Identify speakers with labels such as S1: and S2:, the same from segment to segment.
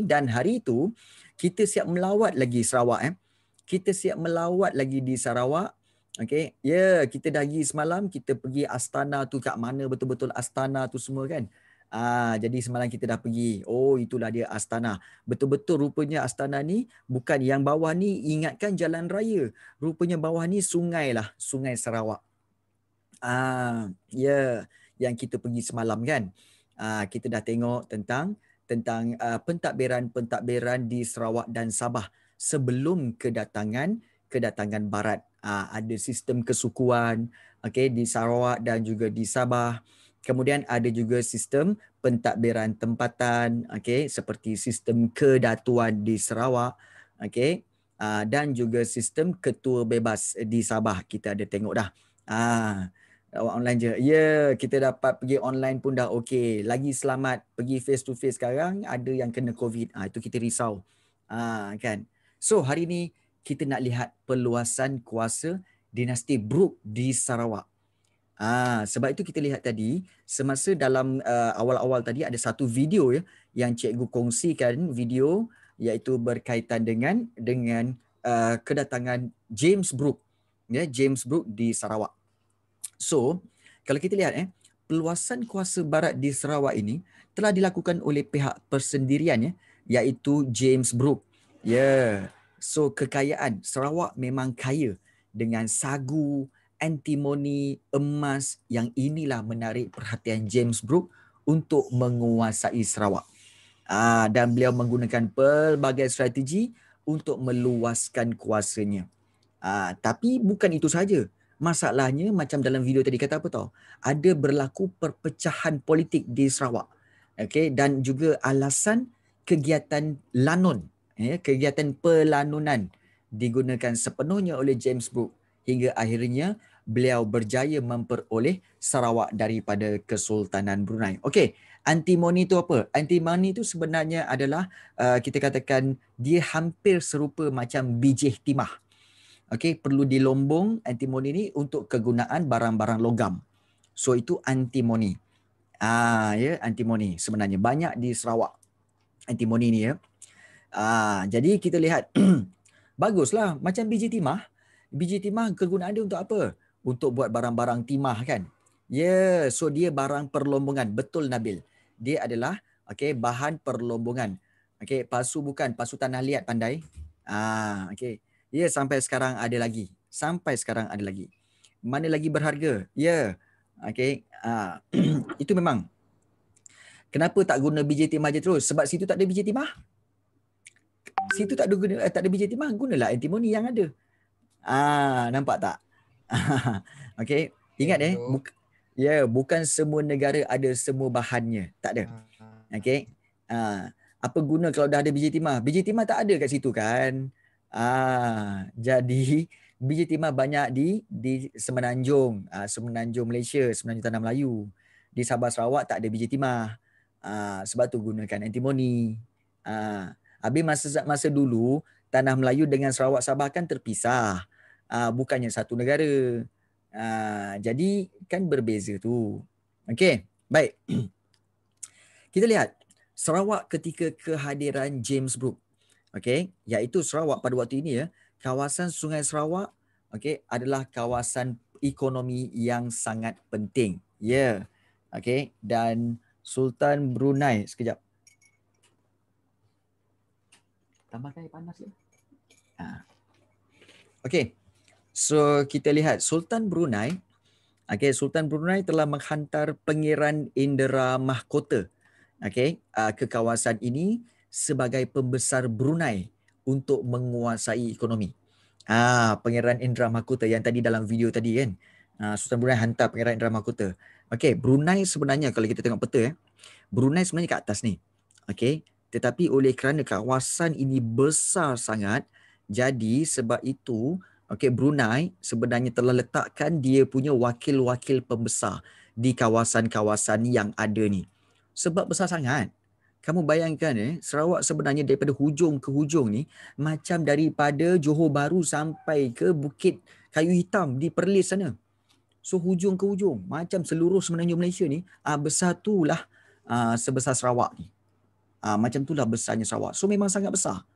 S1: dan hari itu kita siap melawat lagi Sarawak eh. Kita siap melawat lagi di Sarawak. Okey. Ya, yeah, kita dah pergi semalam kita pergi Astana tu kat mana betul-betul Astana tu semua kan. Ah, jadi semalam kita dah pergi. Oh, itulah dia Astana. Betul-betul rupanya Astana ni bukan yang bawah ni ingatkan jalan raya. Rupanya bawah ni sungai lah, Sungai Sarawak. Ah, ya, yeah, yang kita pergi semalam kan. Ah, kita dah tengok tentang tentang uh, pentadbiran-pentadbiran di Sarawak dan Sabah sebelum kedatangan kedatangan barat uh, ada sistem kesukuan okey di Sarawak dan juga di Sabah kemudian ada juga sistem pentadbiran tempatan okey seperti sistem kedatuan di Sarawak okey uh, ah, dan juga sistem ketua bebas di Sabah kita ada tengok dah ah uh, awak uh, online je. Ya, yeah, kita dapat pergi online pun dah okey. Lagi selamat pergi face to face sekarang ada yang kena COVID. Ah ha, itu kita risau. Ah ha, kan. So hari ni kita nak lihat perluasan kuasa dinasti Brooke di Sarawak. Ah ha, sebab itu kita lihat tadi semasa dalam uh, awal-awal tadi ada satu video ya yang cikgu kongsikan video iaitu berkaitan dengan dengan uh, kedatangan James Brooke, ya James Brooke di Sarawak. So, kalau kita lihat eh, peluasan kuasa barat di Sarawak ini telah dilakukan oleh pihak persendirian ya, iaitu James Brooke. Ya. Yeah. So, kekayaan Sarawak memang kaya dengan sagu, antimoni, emas yang inilah menarik perhatian James Brooke untuk menguasai Sarawak. Ah, dan beliau menggunakan pelbagai strategi untuk meluaskan kuasanya. Ah, tapi bukan itu saja. Masalahnya macam dalam video tadi kata apa tau, ada berlaku perpecahan politik di Sarawak. okay dan juga alasan kegiatan lanun, ya, kegiatan pelanunan digunakan sepenuhnya oleh James Brooke hingga akhirnya beliau berjaya memperoleh Sarawak daripada Kesultanan Brunei. Okey, antimoni itu apa? Antimoni itu sebenarnya adalah uh, kita katakan dia hampir serupa macam bijih timah okay, perlu dilombong antimoni ni untuk kegunaan barang-barang logam. So itu antimoni. Ah ya, yeah, antimoni sebenarnya banyak di Sarawak antimoni ni ya. Yeah. Ah jadi kita lihat baguslah macam biji timah. Biji timah kegunaan dia untuk apa? Untuk buat barang-barang timah kan. Ya, yeah, so dia barang perlombongan. Betul Nabil. Dia adalah okey bahan perlombongan. Okey, pasu bukan, pasu tanah liat pandai. Ah okey. Ya, sampai sekarang ada lagi. Sampai sekarang ada lagi. Mana lagi berharga? Ya. Okay. Ah, itu memang. Kenapa tak guna biji timah je terus? Sebab situ tak ada biji timah. Situ tak ada guna eh, tak ada biji timah, gunalah antimoni yang ada. Ah, nampak tak? okay. Ingat eh, buk- ya, yeah, bukan semua negara ada semua bahannya. Tak ada. Ah. Okay. Ah, apa guna kalau dah ada biji timah? Biji timah tak ada kat situ kan? Ah, jadi biji timah banyak di di Semenanjung, ah, Semenanjung Malaysia, Semenanjung Tanah Melayu. Di Sabah Sarawak tak ada biji timah. Ah, sebab tu gunakan antimoni. Ah, habis masa masa dulu Tanah Melayu dengan Sarawak Sabah kan terpisah. Ah, bukannya satu negara. Ah, jadi kan berbeza tu. Okey, baik. Kita lihat Sarawak ketika kehadiran James Brooke okey iaitu Sarawak pada waktu ini ya kawasan Sungai Sarawak okey adalah kawasan ekonomi yang sangat penting ya yeah. okey dan Sultan Brunei sekejap tambahkan air panas ya ha. okey so kita lihat Sultan Brunei okey Sultan Brunei telah menghantar pangeran Indra Mahkota okey ah, ke kawasan ini sebagai pembesar Brunei untuk menguasai ekonomi. Ah, Pangeran Indra Makuta yang tadi dalam video tadi kan. Ah, Sultan Brunei hantar Pangeran Indra Makuta. Okey, Brunei sebenarnya kalau kita tengok peta eh, Brunei sebenarnya kat atas ni. Okey, tetapi oleh kerana kawasan ini besar sangat, jadi sebab itu okey Brunei sebenarnya telah letakkan dia punya wakil-wakil pembesar di kawasan-kawasan yang ada ni. Sebab besar sangat kamu bayangkan eh Sarawak sebenarnya daripada hujung ke hujung ni macam daripada Johor Bahru sampai ke Bukit Kayu Hitam di Perlis sana. So hujung ke hujung macam seluruh sebenarnya Malaysia ni uh, ah, bersatulah uh, ah, sebesar Sarawak ni. Uh, macam itulah besarnya Sarawak. So memang sangat besar.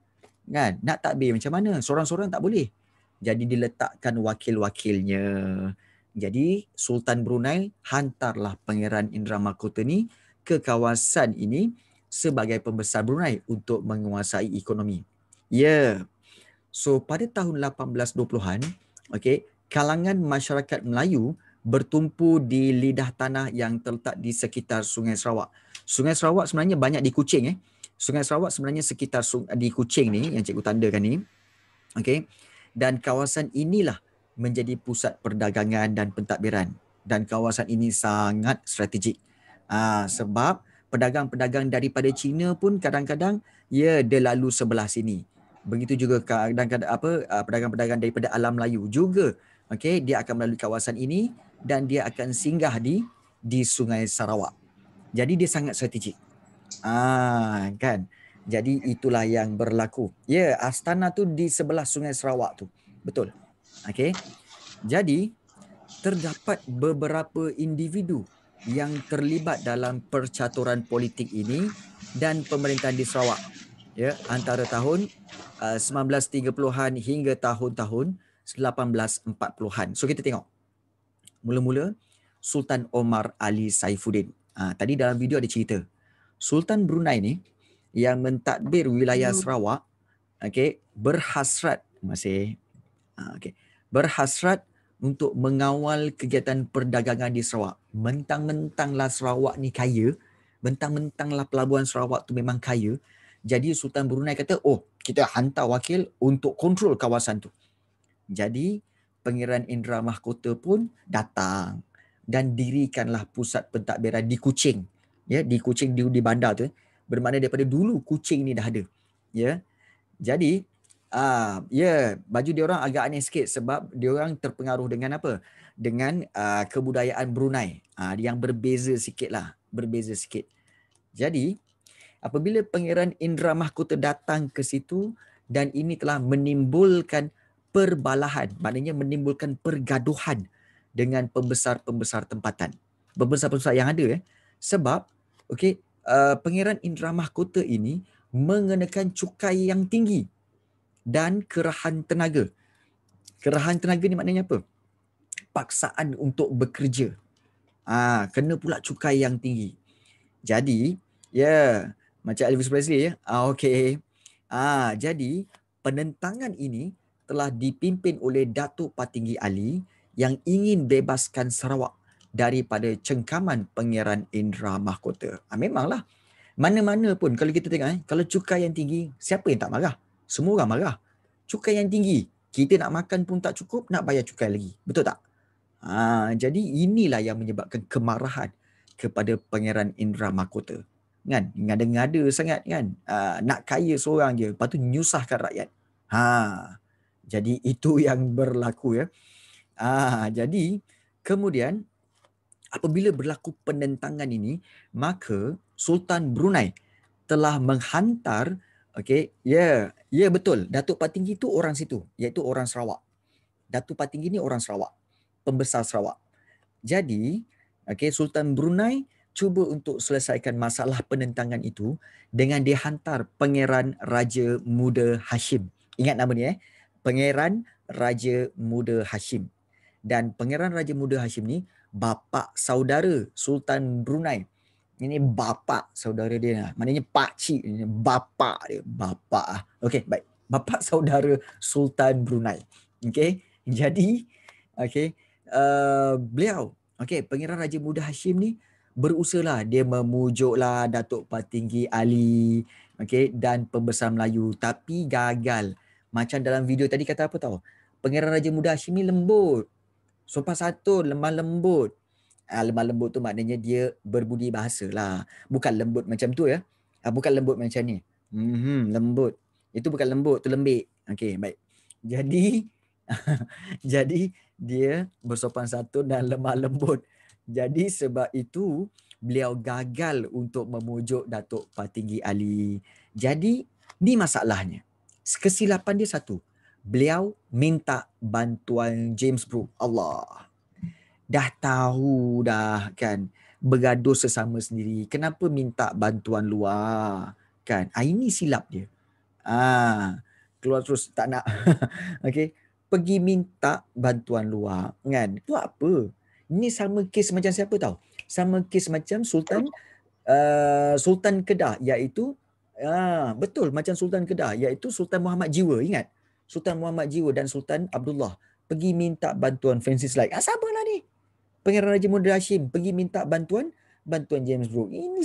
S1: Kan? Nak tak be, macam mana? Seorang-seorang tak boleh. Jadi diletakkan wakil-wakilnya. Jadi Sultan Brunei hantarlah Pangeran Indra Mahkota ni ke kawasan ini sebagai pembesar Brunei untuk menguasai ekonomi. Ya. Yeah. So pada tahun 1820-an, okey, kalangan masyarakat Melayu bertumpu di lidah tanah yang terletak di sekitar Sungai Sarawak. Sungai Sarawak sebenarnya banyak di Kuching eh. Sungai Sarawak sebenarnya sekitar di Kuching ni yang cikgu tandakan ni. Okey. Dan kawasan inilah menjadi pusat perdagangan dan pentadbiran dan kawasan ini sangat strategik. Ah sebab pedagang-pedagang daripada China pun kadang-kadang ya dia lalu sebelah sini. Begitu juga kadang-kadang apa ah, pedagang-pedagang daripada alam Melayu juga. Okey, dia akan melalui kawasan ini dan dia akan singgah di di Sungai Sarawak. Jadi dia sangat strategik. Ah, kan. Jadi itulah yang berlaku. Ya, Astana tu di sebelah Sungai Sarawak tu. Betul. Okey. Jadi terdapat beberapa individu yang terlibat dalam percaturan politik ini dan pemerintahan di Sarawak ya antara tahun uh, 1930-an hingga tahun-tahun 1840-an. So kita tengok. Mula-mula Sultan Omar Ali Saifuddin. Ha, tadi dalam video ada cerita. Sultan Brunei ni yang mentadbir wilayah hmm. Sarawak okey berhasrat masih ah, okey berhasrat untuk mengawal kegiatan perdagangan di Sarawak. Mentang-mentanglah Sarawak ni kaya, mentang-mentanglah pelabuhan Sarawak tu memang kaya, jadi Sultan Brunei kata, oh kita hantar wakil untuk kontrol kawasan tu. Jadi Pangeran Indra Mahkota pun datang dan dirikanlah pusat pentadbiran di Kuching. Ya, di Kuching di, di bandar tu. Ya. Bermakna daripada dulu Kuching ni dah ada. Ya. Jadi Ah, uh, ya, yeah, baju dia orang agak aneh sikit sebab dia orang terpengaruh dengan apa? Dengan uh, kebudayaan Brunei. Uh, yang berbeza sikitlah, berbeza sikit. Jadi, apabila Pangeran Indra Mahkota datang ke situ dan ini telah menimbulkan perbalahan, maknanya menimbulkan pergaduhan dengan pembesar-pembesar tempatan. Pembesar-pembesar yang ada eh. Sebab okey, uh, Pangeran Indra Mahkota ini mengenakan cukai yang tinggi dan kerahan tenaga. Kerahan tenaga ni maknanya apa? Paksaan untuk bekerja. Ah, ha, kena pula cukai yang tinggi. Jadi, ya, yeah, macam Elvis Presley ya. Ah, okay. Ah, ha, jadi penentangan ini telah dipimpin oleh Datuk Patinggi Ali yang ingin bebaskan Sarawak daripada cengkaman pangeran Indra Mahkota. Ah, ha, memanglah. Mana-mana pun kalau kita tengok eh, kalau cukai yang tinggi, siapa yang tak marah? semua orang marah. Cukai yang tinggi. Kita nak makan pun tak cukup, nak bayar cukai lagi. Betul tak? Ha, jadi inilah yang menyebabkan kemarahan kepada Pangeran Indra Makota. Kan? Ngada-ngada sangat kan? Ha, nak kaya seorang je, lepas tu nyusahkan rakyat. Ha, jadi itu yang berlaku ya. Ha, jadi kemudian apabila berlaku penentangan ini, maka Sultan Brunei telah menghantar Okey, ya, yeah. ya yeah, betul. Datuk Patinggi tu orang situ, iaitu orang Sarawak. Datuk Patinggi ini orang Sarawak, pembesar Sarawak. Jadi, okey, Sultan Brunei cuba untuk selesaikan masalah penentangan itu dengan dihantar Pangeran Raja Muda Hashim. Ingat nama ni eh. Pangeran Raja Muda Hashim. Dan Pangeran Raja Muda Hashim ni bapa saudara Sultan Brunei, ini bapa saudara dia lah. Maknanya pakcik, ini bapa dia. Bapa lah. Okay, baik. Bapa saudara Sultan Brunei. Okay, jadi okay, uh, eh, beliau, okay, Pengiran Raja Muda Hashim ni berusaha Dia memujuklah lah Datuk Patinggi Ali okay, dan pembesar Melayu. Tapi gagal. Macam dalam video tadi kata apa tau? Pengiran Raja Muda Hashim ni lembut. Sopan satu, lemah lembut. Ah, lemah lembut tu maknanya dia berbudi bahasa lah. Bukan lembut macam tu ya. Ah, bukan lembut macam ni. Hmm, lembut. Itu bukan lembut, tu lembik. Okey, baik. Jadi, jadi dia bersopan santun dan lemah lembut. Jadi sebab itu beliau gagal untuk memujuk Datuk Patinggi Ali. Jadi ni masalahnya. Kesilapan dia satu. Beliau minta bantuan James Brooke. Allah dah tahu dah kan bergaduh sesama sendiri kenapa minta bantuan luar kan ah ini silap dia ah keluar terus tak nak okey pergi minta bantuan luar kan buat apa ini sama kes macam siapa tahu sama kes macam sultan uh, sultan kedah iaitu ah betul macam sultan kedah iaitu sultan muhammad jiwa ingat sultan muhammad jiwa dan sultan abdullah pergi minta bantuan francis like ah sabarlah ni Pangeran Raja Muda Hashim pergi minta bantuan bantuan James Brooke. Ini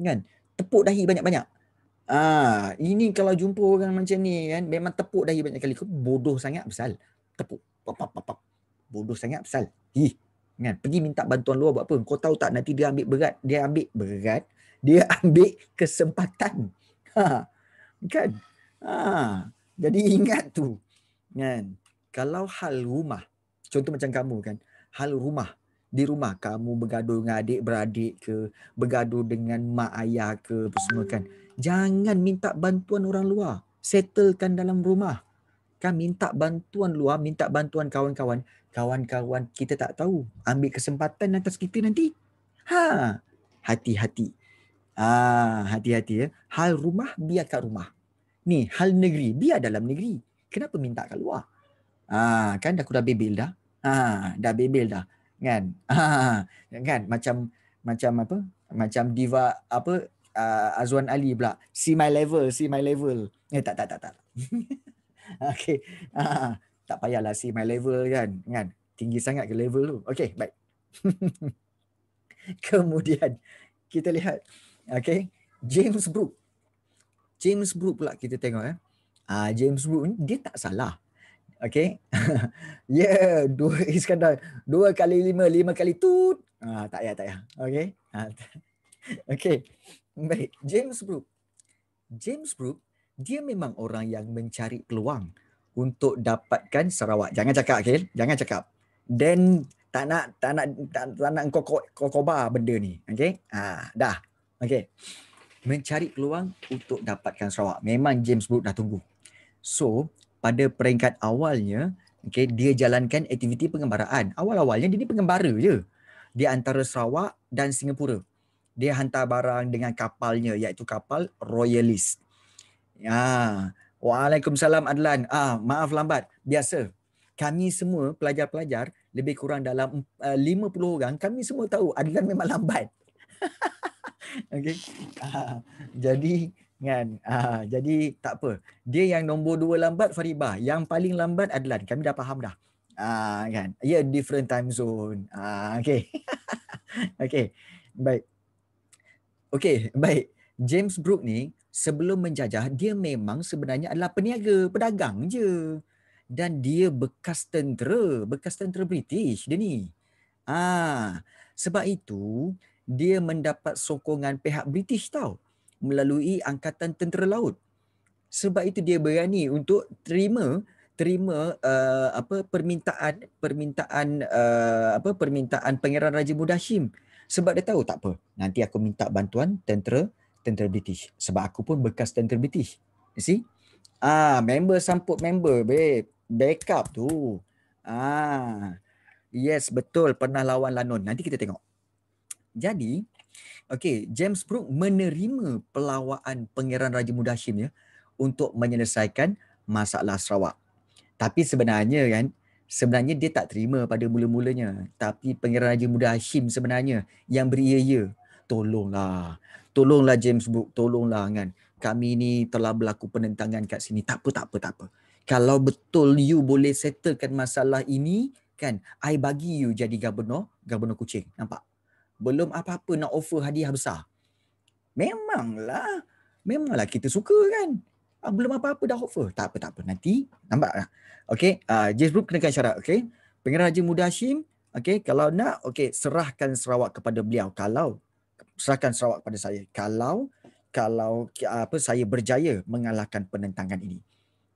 S1: kan tepuk dahi banyak-banyak. Ah, ini kalau jumpa orang macam ni kan memang tepuk dahi banyak kali. Bodoh sangat besar. Tepuk. Pop, pop, pop, pop. Bodoh sangat besar. Hi. Kan? Pergi minta bantuan luar buat apa? Kau tahu tak nanti dia ambil berat. Dia ambil berat. Dia ambil kesempatan. Ha. Kan? Ha. Jadi ingat tu. Kan? Kalau hal rumah. Contoh macam kamu kan hal rumah di rumah kamu bergaduh dengan adik beradik ke bergaduh dengan mak ayah ke apa semua kan jangan minta bantuan orang luar settlekan dalam rumah kan minta bantuan luar minta bantuan kawan-kawan kawan-kawan kita tak tahu ambil kesempatan atas kita nanti ha hati-hati ah ha, hati-hati ya hal rumah biar kat rumah ni hal negeri biar dalam negeri kenapa minta kat luar ah ha, kan dah dah bebel dah Ha, dah bebel dah. Kan? Ha, kan? Macam macam apa? Macam diva apa? Uh, Azwan Ali pula. See my level, see my level. Eh tak tak tak tak. okay. Ha, tak payahlah see my level kan? Kan? Tinggi sangat ke level tu. Okay, baik. Kemudian kita lihat okay, James Brooke. James Brooke pula kita tengok eh. Ah James Brooke ni dia tak salah. Okay. yeah, dua Iskandar. Dua kali lima, lima kali tut. Ah, tak payah, tak payah. Okay. Ah, okay. Baik, James Brook James Brook dia memang orang yang mencari peluang untuk dapatkan Sarawak. Jangan cakap, okay? Jangan cakap. dan tak nak, tak nak, tak, tak nak bah benda ni. Okay? Ah, dah. Okay. Mencari peluang untuk dapatkan Sarawak. Memang James Brook dah tunggu. So, pada peringkat awalnya okay, dia jalankan aktiviti pengembaraan awal-awalnya dia ni pengembara je di antara Sarawak dan Singapura dia hantar barang dengan kapalnya iaitu kapal Royalist ya Waalaikumsalam Adlan. Ah, maaf lambat. Biasa. Kami semua pelajar-pelajar lebih kurang dalam 50 eh, orang, kami semua tahu Adlan memang lambat. Okay, Ah, jadi kan uh, jadi tak apa dia yang nombor dua lambat fariba, yang paling lambat Adlan kami dah faham dah uh, kan ya yeah, different time zone uh, ah, okay okay baik okay baik James Brook ni sebelum menjajah dia memang sebenarnya adalah peniaga pedagang je dan dia bekas tentera bekas tentera British dia ni ah sebab itu dia mendapat sokongan pihak British tau melalui angkatan tentera laut sebab itu dia berani untuk terima terima uh, apa permintaan permintaan uh, apa permintaan pangeran raja mudashim sebab dia tahu tak apa nanti aku minta bantuan tentera tentera british sebab aku pun bekas tentera british you see ah member sampuk member babe backup tu ah yes betul pernah lawan lanon nanti kita tengok jadi Okey, James Brooke menerima pelawaan Pangeran Raja Muda Hashim ya untuk menyelesaikan masalah Sarawak. Tapi sebenarnya kan, sebenarnya dia tak terima pada mula-mulanya. Tapi Pangeran Raja Muda Hashim sebenarnya yang beriya-ya, tolonglah. Tolonglah James Brooke, tolonglah kan. Kami ni telah berlaku penentangan kat sini. Tak apa, tak apa, tak apa. Kalau betul you boleh settlekan masalah ini, kan, I bagi you jadi gubernur, gubernur kucing. Nampak? belum apa-apa nak offer hadiah besar. Memanglah, memanglah kita suka kan. Ah, belum apa-apa dah offer. Tak apa, tak apa. Nanti nampak lah. Okay, uh, James Group kenakan syarat. Okay, Pengeraja Muda Hashim. Okay, kalau nak, okay, serahkan Sarawak kepada beliau. Kalau, serahkan Sarawak kepada saya. Kalau, kalau apa saya berjaya mengalahkan penentangan ini.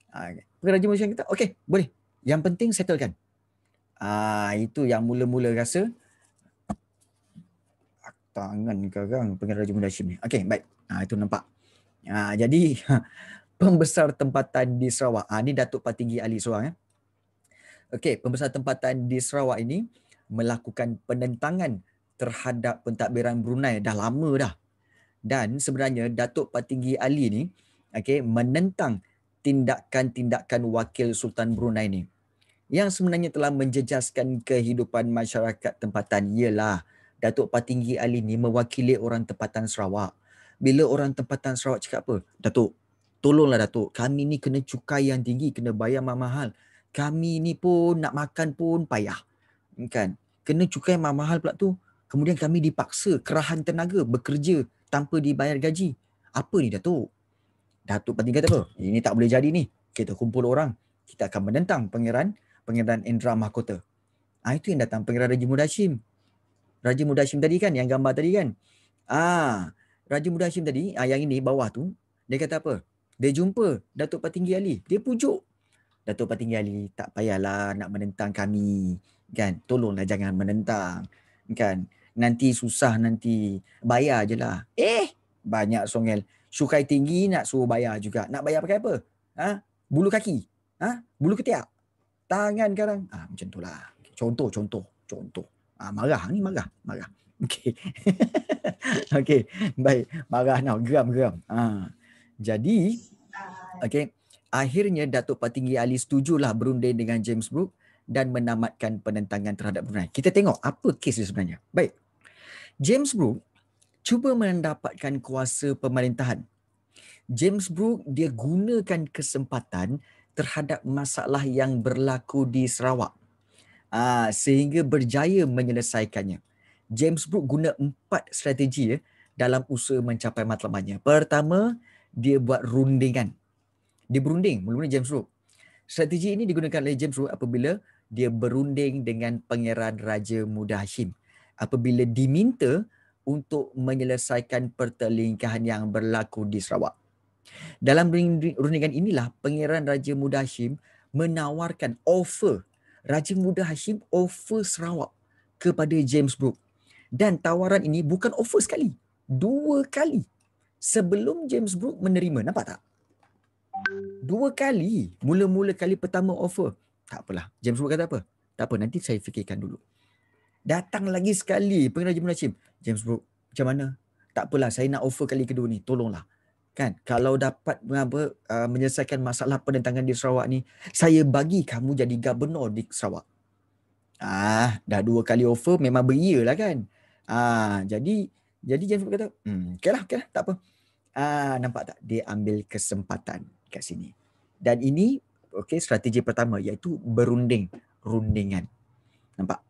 S1: Uh, ah, pengeraja Muda Hashim kata, okay, boleh. Yang penting settlekan. uh, itu yang mula-mula rasa tangan sekarang pengiraja Malaysia ni. Okey, baik. Ha, itu nampak. Ha, jadi pembesar tempatan di Sarawak. Ha, ah, ini Datuk Patigi Ali seorang ya. Okey, pembesar tempatan di Sarawak ini melakukan penentangan terhadap pentadbiran Brunei dah lama dah. Dan sebenarnya Datuk Patigi Ali ni okay, menentang tindakan-tindakan wakil Sultan Brunei ni yang sebenarnya telah menjejaskan kehidupan masyarakat tempatan ialah Datuk Patinggi Ali ni mewakili orang tempatan Sarawak. Bila orang tempatan Sarawak cakap apa? Datuk, tolonglah Datuk. Kami ni kena cukai yang tinggi, kena bayar mahal-mahal. Kami ni pun nak makan pun payah. Kan? Kena cukai mahal-mahal pula tu. Kemudian kami dipaksa kerahan tenaga bekerja tanpa dibayar gaji. Apa ni Datuk? Datuk Patinggi kata apa? Ini tak boleh jadi ni. Kita kumpul orang. Kita akan menentang Pengiran Pengiran Indra Mahkota. Ah ha, itu yang datang Pengiran Raja Mudashim. Raja Muda Hashim tadi kan yang gambar tadi kan. Ah, Raja Muda Hashim tadi ah, yang ini bawah tu dia kata apa? Dia jumpa Datuk Patinggi Ali. Dia pujuk Datuk Patinggi Ali tak payahlah nak menentang kami kan. Tolonglah jangan menentang kan. Nanti susah nanti bayar je lah. Eh banyak songel. Sukai tinggi nak suruh bayar juga. Nak bayar pakai apa? Ha? Bulu kaki? Ha? Bulu ketiak? Tangan sekarang? Ah, ha, macam tu lah. Contoh, contoh, contoh. Ah, marah ni marah, marah. Okey. okey. Baik, marah now, geram-geram. Ah. Jadi okey, akhirnya Datuk Patinggi Ali setujulah berunding dengan James Brooke dan menamatkan penentangan terhadap Brunei. Kita tengok apa kes dia sebenarnya. Baik. James Brooke cuba mendapatkan kuasa pemerintahan. James Brooke dia gunakan kesempatan terhadap masalah yang berlaku di Sarawak uh, sehingga berjaya menyelesaikannya. James Brooke guna empat strategi ya, dalam usaha mencapai matlamatnya. Pertama, dia buat rundingan. Dia berunding, mula-mula James Brooke. Strategi ini digunakan oleh James Brooke apabila dia berunding dengan pangeran Raja Muda Hashim. Apabila diminta untuk menyelesaikan pertelingkahan yang berlaku di Sarawak. Dalam rundingan inilah, pangeran Raja Muda Hashim menawarkan offer Raja Muda Hashim offer Sarawak kepada James Brooke. Dan tawaran ini bukan offer sekali. Dua kali sebelum James Brooke menerima. Nampak tak? Dua kali. Mula-mula kali pertama offer. Tak apalah. James Brooke kata apa? Tak apa. Nanti saya fikirkan dulu. Datang lagi sekali pengen Raja Muda Hashim. James Brooke, macam mana? Tak apalah. Saya nak offer kali kedua ni. Tolonglah kan kalau dapat apa, uh, menyelesaikan masalah penentangan di Sarawak ni saya bagi kamu jadi gubernur di Sarawak ah dah dua kali offer memang berialah kan ah jadi jadi Jeff kata hmm okeylah okeylah tak apa ah nampak tak dia ambil kesempatan kat sini dan ini okey strategi pertama iaitu berunding rundingan nampak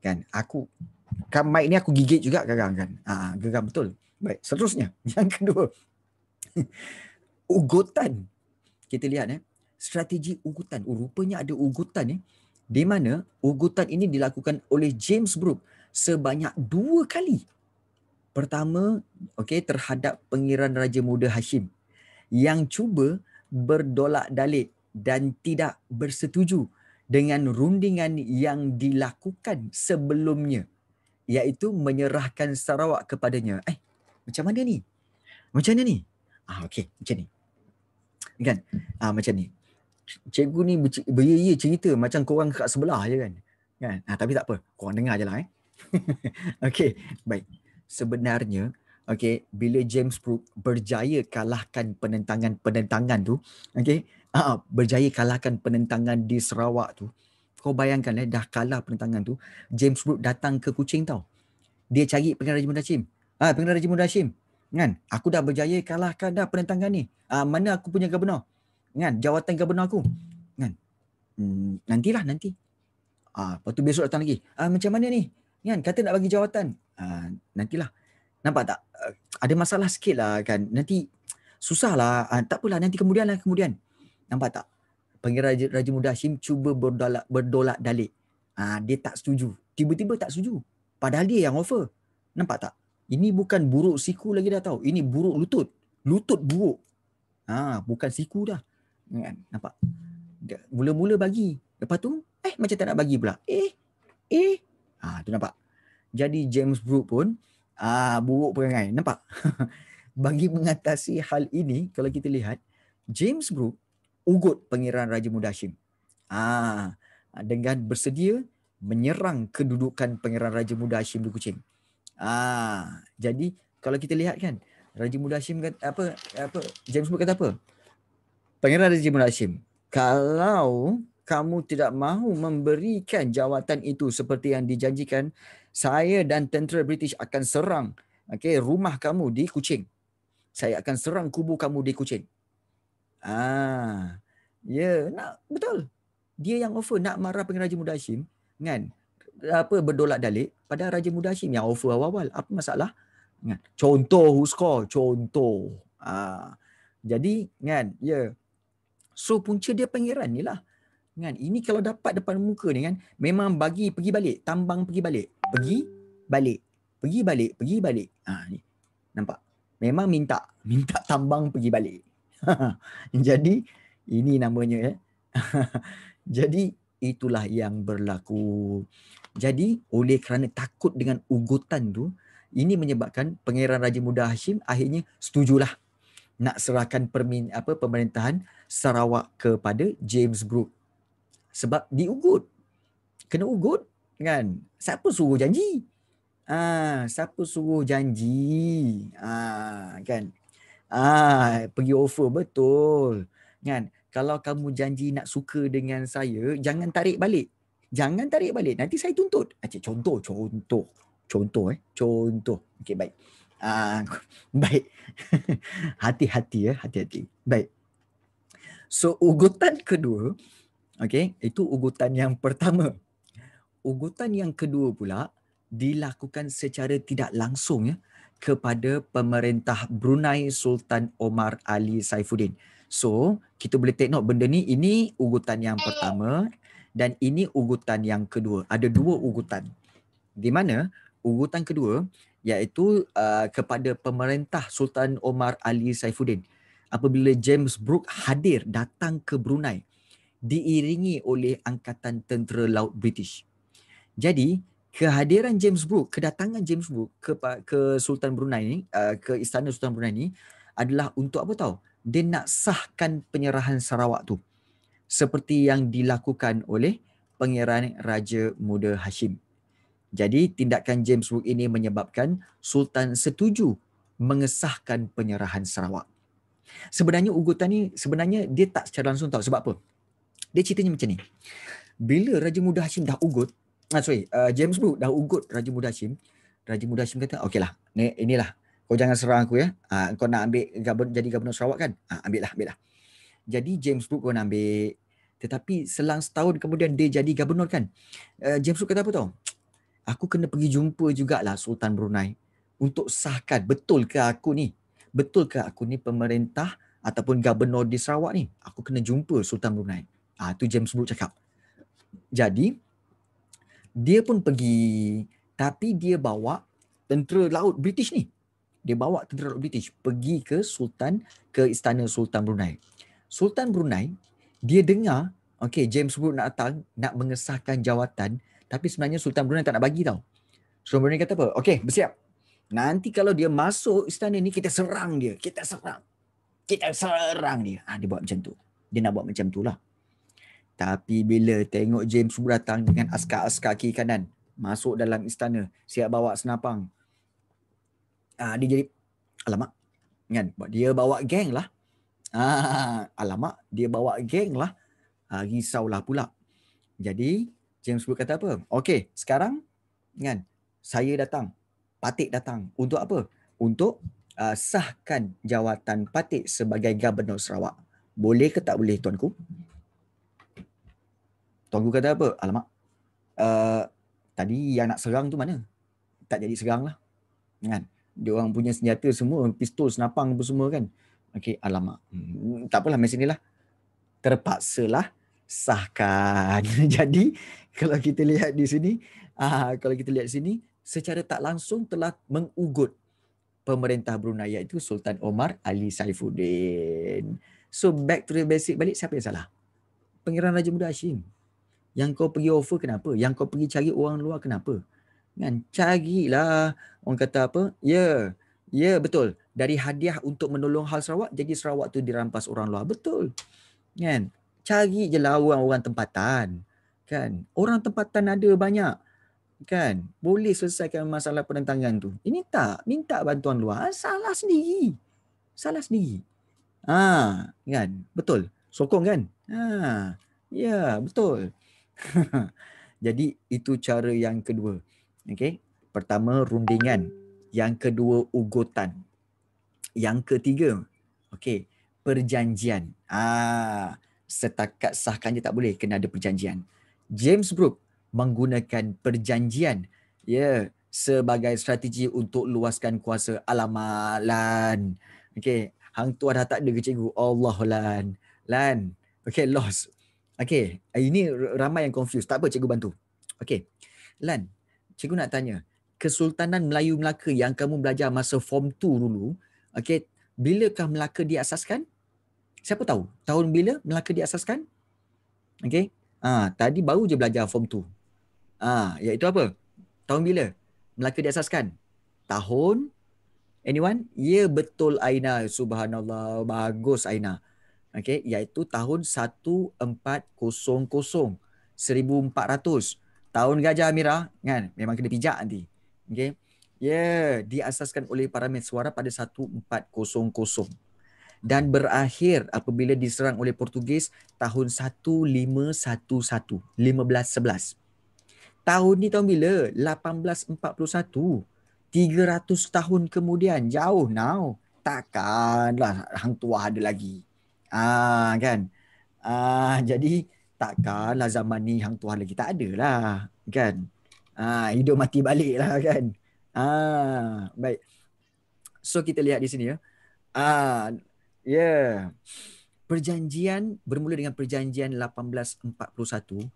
S1: kan aku kan mic ni aku gigit juga kadang kan ah geram betul baik seterusnya yang kedua ugutan. Kita lihat eh. Strategi ugutan. Oh, rupanya ada ugutan eh. Di mana ugutan ini dilakukan oleh James Brooke sebanyak dua kali. Pertama, okay, terhadap pengiran Raja Muda Hashim yang cuba berdolak dalik dan tidak bersetuju dengan rundingan yang dilakukan sebelumnya iaitu menyerahkan Sarawak kepadanya. Eh, macam mana ni? Macam mana ni? Ah, okey, macam ni. Kan? Ah, macam ni. Cikgu ni beria-ia cerita macam korang kat sebelah aje kan? Kan? Ah, tapi tak apa, korang dengar je lah eh. okey, baik. Sebenarnya, okey, bila James Brooke berjaya kalahkan penentangan-penentangan tu, okey, ah, berjaya kalahkan penentangan di Sarawak tu, kau bayangkan eh, dah kalah penentangan tu, James Brooke datang ke Kuching tau. Dia cari Pengarah Jemun Dashim. Ah, Pengarah Jemun Dashim kan aku dah berjaya kalahkan dah penentangan ni uh, mana aku punya gubernur kan jawatan gubernur aku kan hmm, nantilah nanti ah uh, lepas besok datang lagi uh, macam mana ni kan kata nak bagi jawatan ah uh, nantilah nampak tak uh, ada masalah sikit lah, kan nanti susahlah uh, tak apalah nanti kemudian lah kemudian nampak tak panggil raja, raja muda Hashim cuba berdolak berdolak dalik ah uh, dia tak setuju tiba-tiba tak setuju padahal dia yang offer nampak tak ini bukan buruk siku lagi dah tahu. Ini buruk lutut. Lutut buruk. Ha, bukan siku dah. Kan? Nampak? Mula-mula bagi. Lepas tu, eh macam tak nak bagi pula. Eh, eh. Ha, tu nampak? Jadi James Brooke pun ah buruk perangai. Nampak? bagi mengatasi hal ini, kalau kita lihat, James Brooke ugut Pengiran Raja Muda Hashim. ha, dengan bersedia menyerang kedudukan Pengiran Raja Muda Hashim di kucing. Ah, jadi kalau kita lihat kan Raja Muda Hashim kata apa apa James Bond kata apa? Pangeran Raja Muda Hashim, kalau kamu tidak mahu memberikan jawatan itu seperti yang dijanjikan, saya dan tentera British akan serang okay, rumah kamu di Kuching. Saya akan serang kubu kamu di Kuching. Ah, ya, yeah, nak betul. Dia yang offer nak marah Pangeran Raja Muda Hashim, kan? apa berdolak dalik pada Raja Muda Hashim yang offer awal-awal. Apa masalah? Kan? Contoh Husqa, contoh. Ha. Jadi kan, ya. Yeah. So punca dia pengiran ni lah. Kan? Ini kalau dapat depan muka ni kan, memang bagi pergi balik, tambang pergi balik. Pergi balik. Pergi balik, pergi balik. Ha, ni. Nampak? Memang minta. Minta tambang pergi balik. Jadi, ini namanya. Eh. Jadi, itulah yang berlaku. Jadi oleh kerana takut dengan ugutan tu, ini menyebabkan Pangeran Raja Muda Hashim akhirnya setujulah nak serahkan permin, apa, pemerintahan Sarawak kepada James Brooke. Sebab diugut. Kena ugut kan. Siapa suruh janji? Ah, siapa suruh janji? Ah, kan. Ah, pergi offer betul. Kan? Kalau kamu janji nak suka dengan saya, jangan tarik balik jangan tarik balik nanti saya tuntut Acik, ah, contoh contoh contoh eh contoh okey baik uh, baik hati-hati ya hati-hati baik so ugutan kedua okay, itu ugutan yang pertama ugutan yang kedua pula dilakukan secara tidak langsung ya kepada pemerintah Brunei Sultan Omar Ali Saifuddin. So, kita boleh take note benda ni. Ini ugutan yang pertama dan ini ugutan yang kedua. Ada dua ugutan. Di mana ugutan kedua iaitu uh, kepada pemerintah Sultan Omar Ali Saifuddin apabila James Brooke hadir datang ke Brunei diiringi oleh angkatan tentera laut British. Jadi kehadiran James Brooke, kedatangan James Brooke ke ke Sultan Brunei ni, uh, ke istana Sultan Brunei ni adalah untuk apa tahu? Dia nak sahkan penyerahan Sarawak tu seperti yang dilakukan oleh pangeran raja muda Hashim. Jadi tindakan James Brooke ini menyebabkan sultan setuju mengesahkan penyerahan Sarawak. Sebenarnya ugutan ini sebenarnya dia tak secara langsung tahu sebab apa? Dia ceritanya macam ni. Bila raja muda Hashim dah ugut, ah sorry, uh, James Brooke dah ugut raja muda Hashim, raja muda Hashim kata, "Okeylah, ni inilah kau jangan serang aku ya. Ah kau nak ambil gabun, jadi gubernur Sarawak kan? Ah uh, ambillah, ambillah." Jadi James Brooke pun ambil Tetapi selang setahun kemudian dia jadi gubernur kan uh, James Brooke kata apa tau Aku kena pergi jumpa jugalah Sultan Brunei Untuk sahkan betul ke aku ni Betul ke aku ni pemerintah Ataupun gubernur di Sarawak ni Aku kena jumpa Sultan Brunei Ah uh, tu James Brooke cakap Jadi Dia pun pergi Tapi dia bawa tentera laut British ni dia bawa tentera British pergi ke Sultan ke istana Sultan Brunei. Sultan Brunei dia dengar okay, James Wood nak datang nak mengesahkan jawatan tapi sebenarnya Sultan Brunei tak nak bagi tau. Sultan Brunei kata apa? Okey, bersiap. Nanti kalau dia masuk istana ni kita serang dia. Kita serang. Kita serang dia. Ah ha, dia buat macam tu. Dia nak buat macam tu lah. Tapi bila tengok James Wood datang dengan askar-askar kiri kanan masuk dalam istana, siap bawa senapang. Ah ha, dia jadi alamak. Kan? Dia bawa geng lah. Ah, alamak, dia bawa geng lah. Ah, lah pula. Jadi, James Wood kata apa? Okey, sekarang kan, saya datang. Patik datang. Untuk apa? Untuk uh, sahkan jawatan Patik sebagai Gubernur Sarawak. Boleh ke tak boleh, tuanku? Tuanku kata apa? Alamak, uh, tadi yang nak serang tu mana? Tak jadi serang lah. Kan? Dia orang punya senjata semua, pistol, senapang apa semua kan. Okey, alamak. Hmm. hmm, tak apalah, mesin inilah. terpaksa lah sahkan. Jadi, kalau kita lihat di sini, uh, kalau kita lihat sini, secara tak langsung telah mengugut pemerintah Brunei iaitu Sultan Omar Ali Saifuddin. So back to the basic balik siapa yang salah? Pengiran Raja Muda Hashim. Yang kau pergi offer kenapa? Yang kau pergi cari orang luar kenapa? Kan carilah orang kata apa? Ya. Yeah. Ya, betul. Dari hadiah untuk menolong hal Sarawak, jadi Sarawak tu dirampas orang luar. Betul. Kan? Cari je lah orang tempatan. Kan? Orang tempatan ada banyak. Kan? Boleh selesaikan masalah penentangan tu. Ini tak. Minta bantuan luar. Ah, salah sendiri. Salah sendiri. Ah, kan? Betul. Sokong kan? Ah, ya, betul. jadi itu cara yang kedua. Okey. Pertama rundingan. Yang kedua ugutan. Yang ketiga, okay, perjanjian. Ah, setakat sahkan je tak boleh kena ada perjanjian. James Brooke menggunakan perjanjian ya yeah, sebagai strategi untuk luaskan kuasa alamalan. Okay, hang tu dah tak ada ke cikgu? Allah lan. Lan. okay loss. Okay, ini ramai yang confused. Tak apa cikgu bantu. Okay, Lan, cikgu nak tanya. Kesultanan Melayu Melaka yang kamu belajar masa form 2 dulu, okey, bilakah Melaka diasaskan? Siapa tahu? Tahun bila Melaka diasaskan? Okey. Ah, ha, tadi baru je belajar form 2. Ah, ha, iaitu apa? Tahun bila Melaka diasaskan? Tahun anyone? Ya yeah, betul Aina, subhanallah. Bagus Aina. Okey, iaitu tahun 1400 1400 tahun gajah Amira kan memang kena pijak nanti Okay. Yeah, diasaskan oleh Parlimen Suara pada 1400 dan berakhir apabila diserang oleh Portugis tahun 1511, 1511. Tahun ni tahun bila? 1841. 300 tahun kemudian. Jauh now. Takkanlah Hang tua ada lagi. Ah kan? Ah jadi takkanlah zaman ni Hang tua lagi tak ada lah, kan? Ah, hidup mati balik lah kan. Ah, baik. So kita lihat di sini ya. Ah, ha, yeah. Perjanjian bermula dengan perjanjian 1841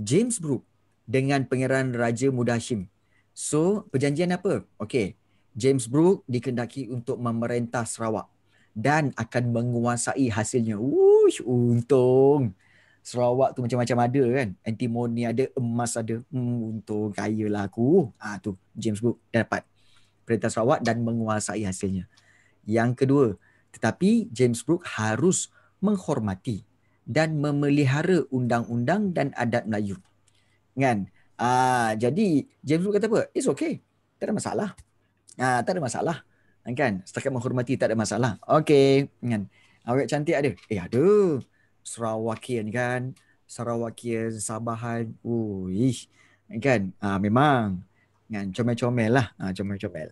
S1: James Brooke dengan pangeran Raja Muda Hashim. So, perjanjian apa? Okey. James Brooke dikendaki untuk memerintah Sarawak dan akan menguasai hasilnya. Wush, untung. Sarawak tu macam-macam ada kan. Antimoni ada, emas ada. Hmm, untung kaya lah aku. Ha, tu James Brooke dah dapat perintah Sarawak dan menguasai hasilnya. Yang kedua, tetapi James Brooke harus menghormati dan memelihara undang-undang dan adat Melayu. Kan? Ah, jadi James Brooke kata apa? It's okay. Tak ada masalah. Ah, tak ada masalah. Kan? Setakat menghormati tak ada masalah. Okay. Kan? awak cantik ada? Eh ada. Sarawakian kan Sarawakian Sabahan Uish Kan uh, Memang Dengan comel-comel lah uh, Comel-comel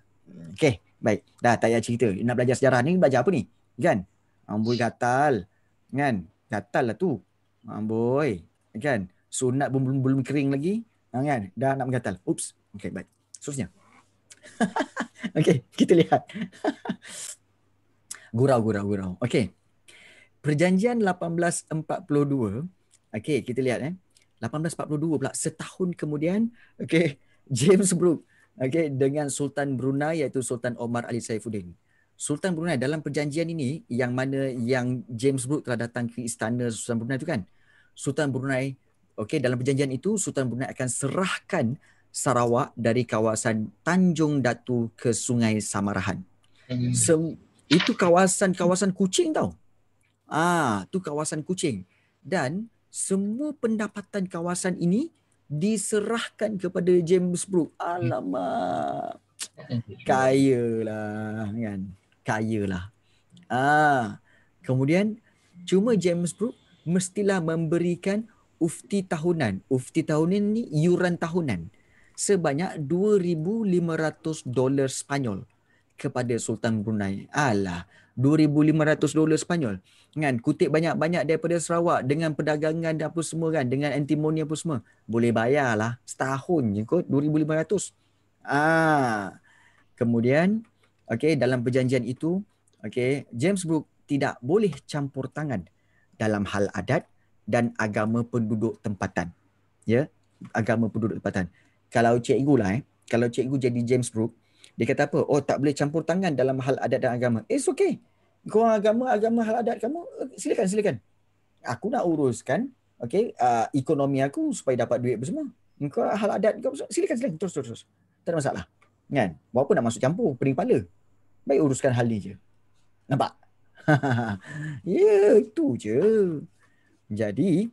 S1: Okay Baik Dah tak payah cerita Nak belajar sejarah ni Belajar apa ni Kan Amboi gatal Kan Gatal lah tu Amboi Kan Sunat so, belum, belum kering lagi ah, Kan Dah nak menggatal Oops Okay baik Seterusnya Okay Kita lihat Gurau-gurau-gurau Okay Perjanjian 1842, okay, kita lihat eh. 1842 pula setahun kemudian, okay, James Brooke okay, dengan Sultan Brunei iaitu Sultan Omar Ali Saifuddin. Sultan Brunei dalam perjanjian ini yang mana yang James Brooke telah datang ke istana Sultan Brunei itu kan. Sultan Brunei okey dalam perjanjian itu Sultan Brunei akan serahkan Sarawak dari kawasan Tanjung Datu ke Sungai Samarahan. Hmm. So, itu kawasan-kawasan kucing tau. Ah, tu kawasan kucing Dan semua pendapatan kawasan ini diserahkan kepada James Brook. Alamak. lah, kan. lah. Ah, kemudian cuma James Brook mestilah memberikan ufti tahunan. Ufti tahunan ni yuran tahunan sebanyak 2500 dolar Sepanyol kepada Sultan Brunei. Alah, 2500 dolar Spanyol. Kan kutip banyak-banyak daripada Sarawak dengan perdagangan dan apa semua kan dengan antimoni apa semua. Boleh bayarlah setahun je kot 2500. Ah. Kemudian okay, dalam perjanjian itu okay, James Brooke tidak boleh campur tangan dalam hal adat dan agama penduduk tempatan. Ya, agama penduduk tempatan. Kalau cikgu lah eh, kalau cikgu jadi James Brooke dia kata apa? Oh tak boleh campur tangan dalam hal adat dan agama. It's okay. Kau orang agama, agama hal adat kamu, eh, silakan, silakan. Aku nak uruskan okay, uh, ekonomi aku supaya dapat duit apa semua. Kau hal adat, kau, silakan, silakan. Terus, terus, terus. Tak ada masalah. Kan? Buat apa nak masuk campur? Pering kepala. Baik uruskan hal ni je. Nampak? ya, yeah, itu je. Jadi,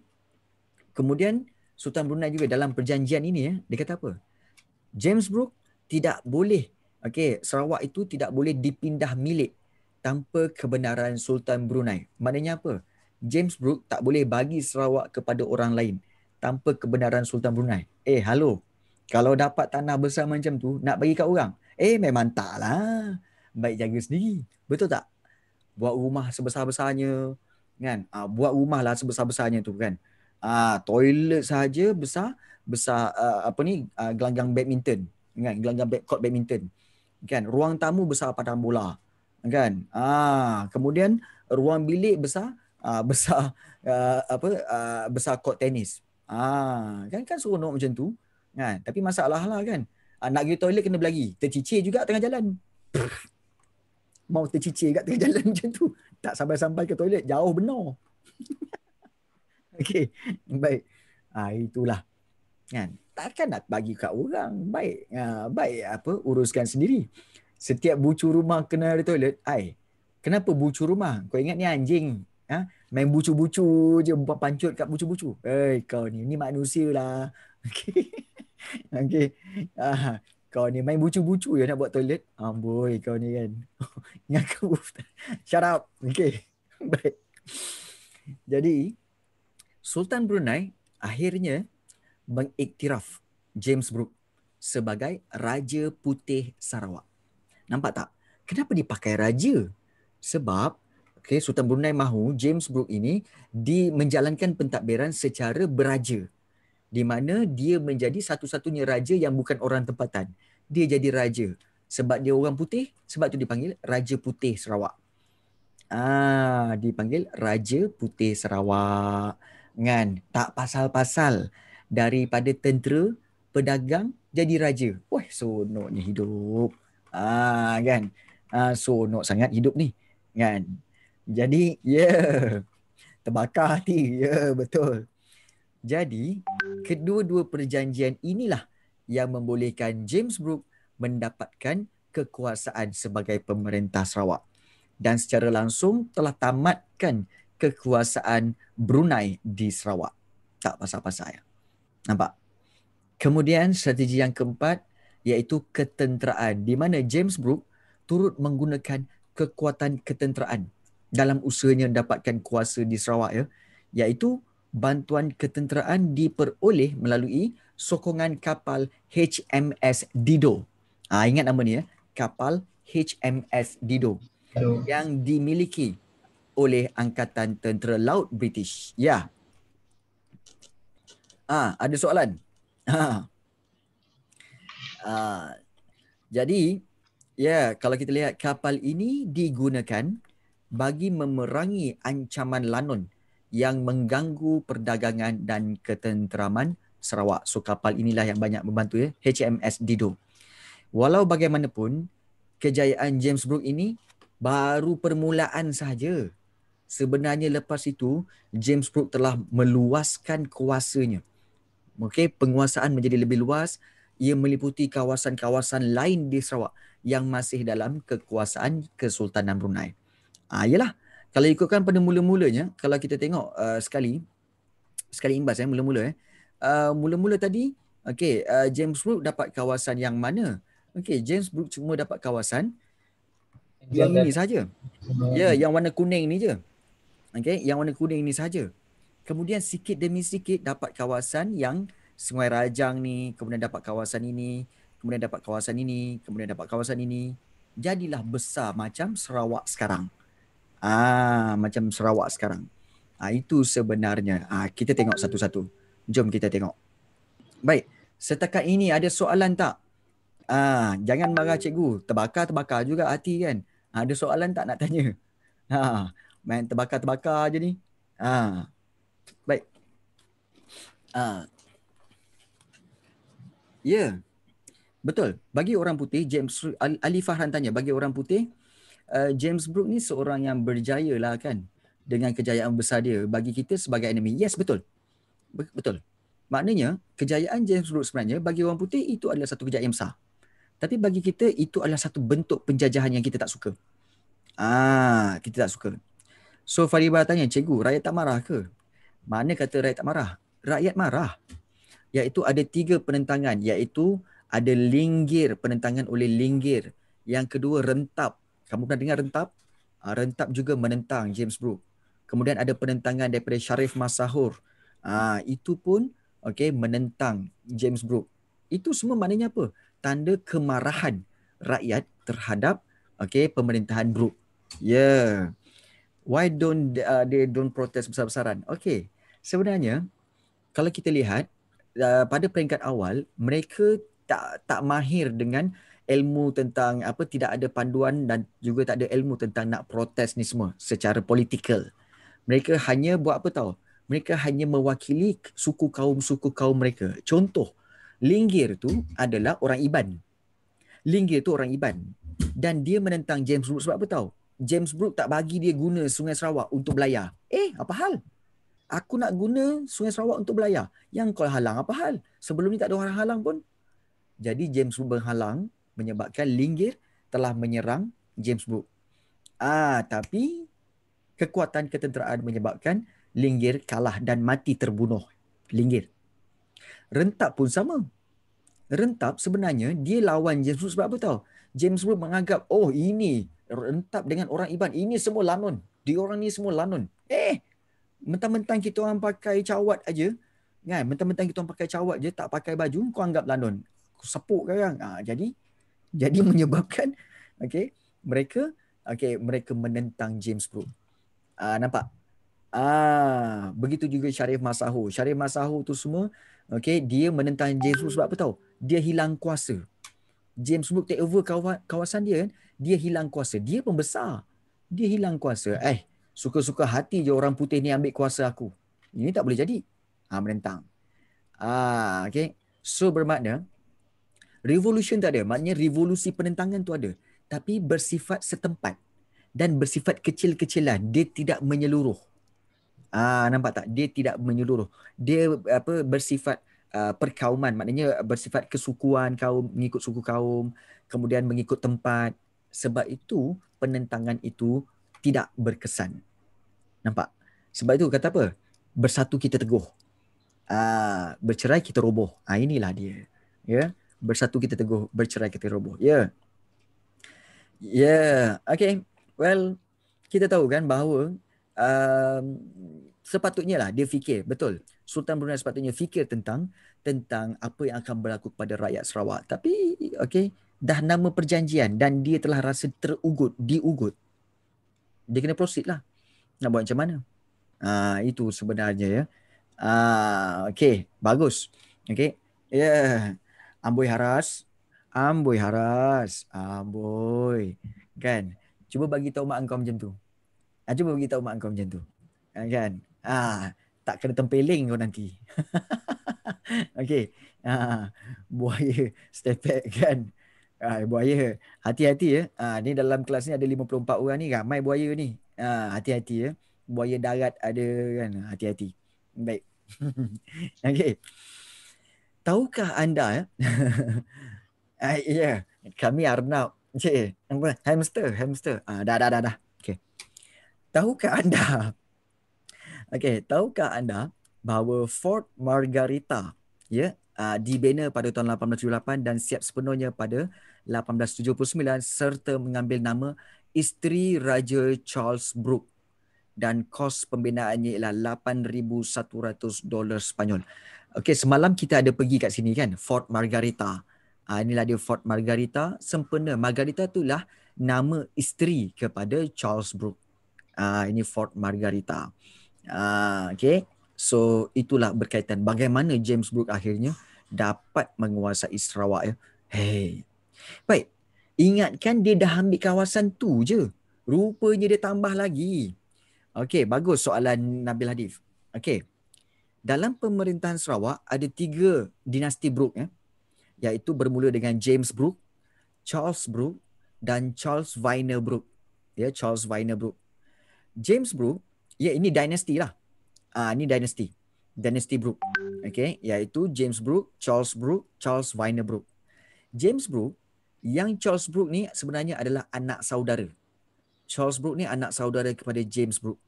S1: kemudian Sultan Brunei juga dalam perjanjian ini, ya, dia kata apa? James Brooke tidak boleh Okey, Sarawak itu tidak boleh dipindah milik tanpa kebenaran Sultan Brunei. Maknanya apa? James Brooke tak boleh bagi Sarawak kepada orang lain tanpa kebenaran Sultan Brunei. Eh, halo. Kalau dapat tanah besar macam tu, nak bagi kat orang? Eh, memang tak lah. Baik jaga sendiri. Betul tak? Buat rumah sebesar-besarnya. Kan? Ah, buat rumah lah sebesar-besarnya tu kan. Ah, toilet saja besar. Besar, uh, apa ni, uh, gelanggang badminton. Kan? Gelanggang court badminton kan ruang tamu besar padang bola kan ah kemudian ruang bilik besar ah, besar ah, apa ah, besar kot tenis ah kan kan seronok macam tu kan tapi masalah lah kan ah, nak pergi toilet kena belagi tercicir juga tengah jalan mau tercicir juga tengah jalan macam tu tak sampai-sampai ke toilet jauh benar okey baik ah itulah kan takkan nak bagi kat orang baik ha, baik apa uruskan sendiri setiap bucu rumah kena ada toilet ai kenapa bucu rumah kau ingat ni anjing ha? main bucu-bucu je pancut kat bucu-bucu eh kau ni ni manusia lah. okey okey ha, kau ni main bucu-bucu je nak buat toilet amboi kau ni kan ingat kau shut up okey baik jadi Sultan Brunei akhirnya mengiktiraf James Brooke sebagai Raja Putih Sarawak. Nampak tak? Kenapa dipakai raja? Sebab okay, Sultan Brunei mahu James Brooke ini di menjalankan pentadbiran secara beraja. Di mana dia menjadi satu-satunya raja yang bukan orang tempatan. Dia jadi raja. Sebab dia orang putih, sebab tu dipanggil Raja Putih Sarawak. Ah, dipanggil Raja Putih Sarawak. Ngan, tak pasal-pasal daripada tentera, pedagang jadi raja. Wah, sononya hidup. Ah, kan. Ah, sonok sangat hidup ni. Kan. Jadi, yeah. Terbakar hati. Ya, yeah, betul. Jadi, kedua-dua perjanjian inilah yang membolehkan James Brooke mendapatkan kekuasaan sebagai pemerintah Sarawak dan secara langsung telah tamatkan kekuasaan Brunei di Sarawak. Tak pasal-pasal ya. Nampak? Kemudian strategi yang keempat iaitu ketenteraan di mana James Brooke turut menggunakan kekuatan ketenteraan dalam usahanya mendapatkan kuasa di Sarawak ya iaitu bantuan ketenteraan diperoleh melalui sokongan kapal HMS Dido. Ah ingat nama ni ya, kapal HMS Dido yang dimiliki oleh angkatan tentera laut British. Ya, Ah, ha, ada soalan. Ha. Ha. Jadi, ya, yeah, kalau kita lihat kapal ini digunakan bagi memerangi ancaman lanun yang mengganggu perdagangan dan ketenteraman Sarawak. So kapal inilah yang banyak membantu ya, HMS Dido. Walau bagaimanapun, kejayaan James Brooke ini baru permulaan sahaja. Sebenarnya lepas itu, James Brooke telah meluaskan kuasanya okay, penguasaan menjadi lebih luas ia meliputi kawasan-kawasan lain di Sarawak yang masih dalam kekuasaan Kesultanan Brunei. Ah yalah, kalau ikutkan pada mula-mulanya, kalau kita tengok uh, sekali sekali imbas ya eh, mula-mula eh. Uh, mula-mula tadi, okey, uh, James Brooke dapat kawasan yang mana? Okey, James Brooke cuma dapat kawasan yang ini saja. Ya, yeah, yang warna kuning ni je. Okey, yang warna kuning ni saja kemudian sikit demi sikit dapat kawasan yang Sungai Rajang ni, kemudian dapat kawasan ini, kemudian dapat kawasan ini, kemudian dapat kawasan ini, jadilah besar macam Sarawak sekarang. Ah, macam Sarawak sekarang. Ah itu sebenarnya. Ah kita tengok satu-satu. Jom kita tengok. Baik, setakat ini ada soalan tak? Ah, jangan marah cikgu. Terbakar-terbakar juga hati kan. Ah, ada soalan tak nak tanya? Ha, ah, main terbakar-terbakar je ni. Ah. Baik. Uh, ya. Yeah. Betul. Bagi orang putih, James Ali Fahran tanya, bagi orang putih, uh, James Brooke ni seorang yang berjaya lah kan dengan kejayaan besar dia bagi kita sebagai enemy. Yes, betul. Betul. Maknanya, kejayaan James Brooke sebenarnya bagi orang putih itu adalah satu kejayaan besar. Tapi bagi kita, itu adalah satu bentuk penjajahan yang kita tak suka. Ah, kita tak suka. So Faribah tanya, cikgu, rakyat tak marah ke? Mana kata rakyat tak marah? Rakyat marah. Iaitu ada tiga penentangan. Iaitu ada linggir, penentangan oleh linggir. Yang kedua, rentap. Kamu pernah dengar rentap? Uh, rentap juga menentang James Brooke. Kemudian ada penentangan daripada Sharif Masahur. Uh, itu pun okay, menentang James Brooke. Itu semua maknanya apa? Tanda kemarahan rakyat terhadap okay, pemerintahan Brooke. Ya. Yeah. Why don't uh, they don't protest besar-besaran? Okay sebenarnya kalau kita lihat uh, pada peringkat awal mereka tak tak mahir dengan ilmu tentang apa tidak ada panduan dan juga tak ada ilmu tentang nak protes ni semua secara politikal. Mereka hanya buat apa tahu? Mereka hanya mewakili suku kaum suku kaum mereka. Contoh, Linggir tu adalah orang Iban. Linggir tu orang Iban dan dia menentang James Brooke sebab apa tahu? James Brooke tak bagi dia guna Sungai Sarawak untuk belayar. Eh, apa hal? aku nak guna Sungai Sarawak untuk berlayar. Yang kau halang apa hal? Sebelum ni tak ada orang halang pun. Jadi James Brooke berhalang menyebabkan linggir telah menyerang James Brooke. Ah, tapi kekuatan ketenteraan menyebabkan linggir kalah dan mati terbunuh. Linggir. Rentap pun sama. Rentap sebenarnya dia lawan James Brooke sebab apa tahu? James Brooke menganggap, oh ini rentap dengan orang Iban. Ini semua lanun. Dia orang ni semua lanun. Eh, mentang-mentang kita orang pakai cawat aja kan mentang-mentang kita orang pakai cawat je tak pakai baju kau anggap landon sepuk sekarang ha, ah, jadi jadi menyebabkan okey mereka okey mereka menentang James bro ha, nampak ah ha, begitu juga Syarif Masahu Syarif Masahu tu semua okey dia menentang James Brooke sebab apa tahu dia hilang kuasa James Brooke take over kawasan dia kan dia hilang kuasa dia pembesar dia hilang kuasa eh suka-suka hati je orang putih ni ambil kuasa aku. Ini tak boleh jadi. Ha, ah, merentang. ha, ah, okay. So bermakna, revolusi tak ada. Maknanya revolusi penentangan tu ada. Tapi bersifat setempat. Dan bersifat kecil-kecilan. Dia tidak menyeluruh. Ah, ha, nampak tak? Dia tidak menyeluruh. Dia apa bersifat Uh, perkauman maknanya bersifat kesukuan kaum mengikut suku kaum kemudian mengikut tempat sebab itu penentangan itu tidak berkesan Nampak? Sebab itu kata apa? Bersatu kita teguh. Ah, bercerai kita roboh. Ah inilah dia. Ya. Bersatu kita teguh, bercerai kita roboh. Ya. Yeah. Okay. Well, kita tahu kan bahawa uh, sepatutnya lah dia fikir betul. Sultan Brunei sepatutnya fikir tentang tentang apa yang akan berlaku kepada rakyat Sarawak. Tapi okay, dah nama perjanjian dan dia telah rasa terugut, diugut. Dia kena proceed lah nak buat macam mana uh, itu sebenarnya ya uh, okey bagus Okay, ya yeah. amboi haras amboi haras amboi kan cuba bagi tahu mak engkau macam tu uh, cuba bagi tahu mak engkau macam tu uh, kan ah tak kena tempeling kau nanti okey uh, buaya stepek kan Ah, buaya. Hati-hati ya. Ah, ni dalam kelas ni ada 54 orang ni. Ramai buaya ni. Ah, hati-hati ya. Buaya darat ada kan. Hati-hati. Baik. okay. Tahukah anda ya? Ah, ya. yeah. Kami Arnab. Cik. Hamster. Hamster. Ah, dah, dah, dah. dah. Okey. Tahukah anda? okay, Tahukah anda bahawa Fort Margarita ya yeah, uh, dibina pada tahun 1878 dan siap sepenuhnya pada 1879 serta mengambil nama isteri Raja Charles Brooke dan kos pembinaannya ialah 8,100 dolar Sepanyol. Okey, semalam kita ada pergi kat sini kan, Fort Margarita. Uh, inilah dia Fort Margarita, sempena. Margarita itulah nama isteri kepada Charles Brooke. Uh, ah, ini Fort Margarita. Uh, ah, okay. So itulah berkaitan bagaimana James Brooke akhirnya dapat menguasai Sarawak. Ya. Hey. Baik, Ingatkan dia dah ambil kawasan tu je. Rupanya dia tambah lagi. Okey, bagus soalan Nabil Hadif. Okey. Dalam pemerintahan Sarawak ada tiga dinasti Brooke, ya. Iaitu bermula dengan James Brooke, Charles Brooke dan Charles Viner Brooke. Ya, Charles Viner Brooke. James Brooke. ya ini dinasti lah. Ah, ini dinasti. Dinasti Brooke. Okey, iaitu James Brooke, Charles Brooke, Charles Viner Brooke. James Brooke yang Charles Brooke ni sebenarnya adalah anak saudara. Charles Brooke ni anak saudara kepada James Brooke.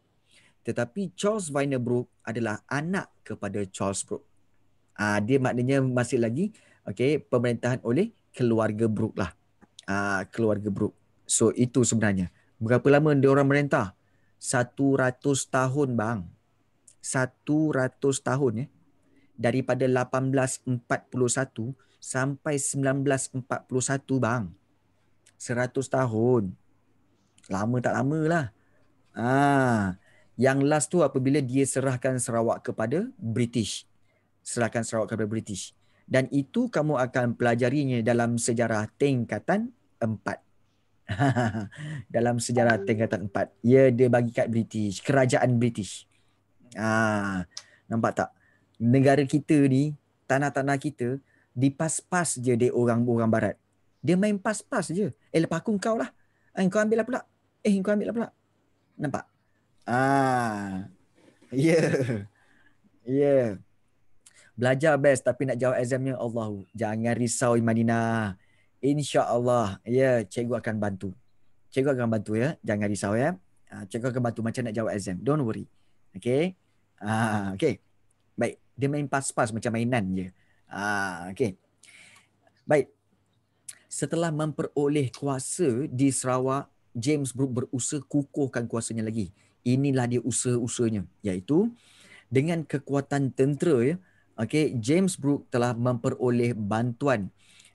S1: Tetapi Charles Viner Brooke adalah anak kepada Charles Brooke. Ah dia maknanya masih lagi okay, pemerintahan oleh keluarga Brooke lah. Ah keluarga Brooke. So itu sebenarnya. Berapa lama dia orang Satu ratus tahun bang. Satu ratus tahun ya. Daripada 1841 sampai 1941 bang. 100 tahun. Lama tak lama lah. Ha. Yang last tu apabila dia serahkan Sarawak kepada British. Serahkan Sarawak kepada British. Dan itu kamu akan pelajarinya dalam sejarah tingkatan 4. dalam sejarah hmm. tingkatan 4. Ya, dia bagi kat British. Kerajaan British. Ha. Nampak tak? Negara kita ni, tanah-tanah kita, di pas pas je dia orang-orang barat. Dia main pas-pas je. Eh lepas aku kau lah. Eh kau ambil lah pula. Eh kau ambil lah pula. Nampak? Ah. Ya. Yeah. Ya. Yeah. Belajar best tapi nak jawab examnya Allahu. Jangan risau Imanina. InsyaAllah. Ya, yeah, cikgu akan bantu. Cikgu akan bantu ya. Jangan risau ya. Ah, cikgu akan bantu macam nak jawab exam. Don't worry. Okay. Ah, okay. Baik. Dia main pas-pas macam mainan je. Yeah. Ah, okay. Baik. Setelah memperoleh kuasa di Sarawak, James Brooke berusaha kukuhkan kuasanya lagi. Inilah dia usaha-usahanya. Iaitu dengan kekuatan tentera, ya, okay, James Brooke telah memperoleh bantuan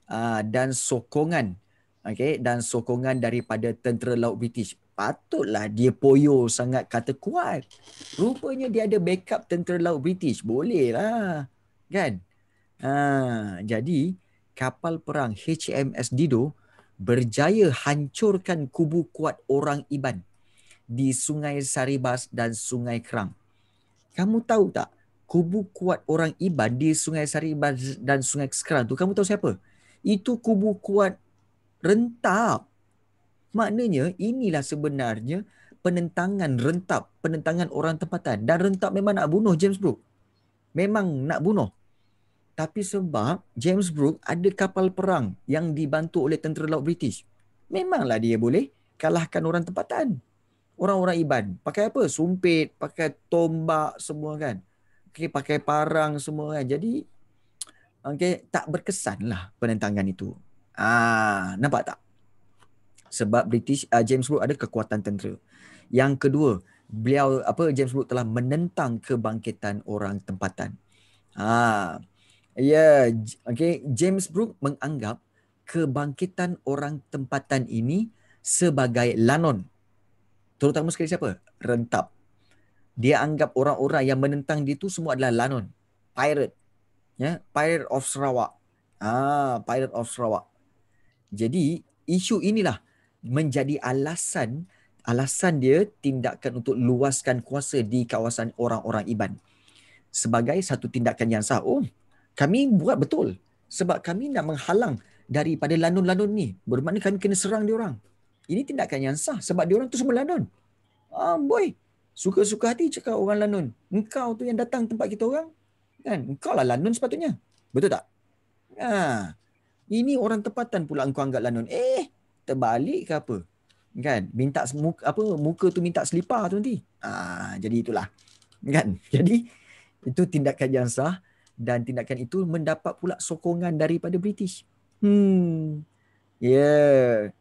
S1: uh, dan sokongan okay, dan sokongan daripada tentera laut British. Patutlah dia poyo sangat kata kuat. Rupanya dia ada backup tentera laut British. Bolehlah. Kan? Ah, jadi kapal perang HMS Dido berjaya hancurkan kubu kuat orang Iban di Sungai Saribas dan Sungai Kerang. Kamu tahu tak kubu kuat orang Iban di Sungai Saribas dan Sungai Kerang tu kamu tahu siapa? Itu kubu kuat rentap. Maknanya inilah sebenarnya penentangan rentap, penentangan orang tempatan dan rentap memang nak bunuh James Brooke. Memang nak bunuh. Tapi sebab James Brooke ada kapal perang yang dibantu oleh tentera laut British. Memanglah dia boleh kalahkan orang tempatan. Orang-orang Iban. Pakai apa? Sumpit, pakai tombak semua kan. Okay, pakai parang semua kan. Jadi okay, tak berkesan lah penentangan itu. Ah, nampak tak? Sebab British uh, James Brooke ada kekuatan tentera. Yang kedua, beliau apa James Brooke telah menentang kebangkitan orang tempatan. Ah, Ya, yeah. okay. James Brooke menganggap kebangkitan orang tempatan ini sebagai lanon. Terutama sekali siapa? Rentap. Dia anggap orang-orang yang menentang dia itu semua adalah lanon. Pirate. Ya, yeah? Pirate of Sarawak. Ah, Pirate of Sarawak. Jadi, isu inilah menjadi alasan alasan dia tindakan untuk luaskan kuasa di kawasan orang-orang Iban. Sebagai satu tindakan yang sah. Oh, kami buat betul sebab kami nak menghalang daripada lanun-lanun ni bermakna kami kena serang dia orang ini tindakan yang sah sebab dia orang tu semua lanun ah boy suka-suka hati cakap orang lanun engkau tu yang datang tempat kita orang kan engkau lah lanun sepatutnya betul tak ha ah. ini orang tempatan pula engkau anggap lanun eh terbalik ke apa kan minta muka, apa muka tu minta selipar tu nanti ah jadi itulah kan jadi itu tindakan yang sah dan tindakan itu mendapat pula sokongan daripada British. Hmm. Yeah.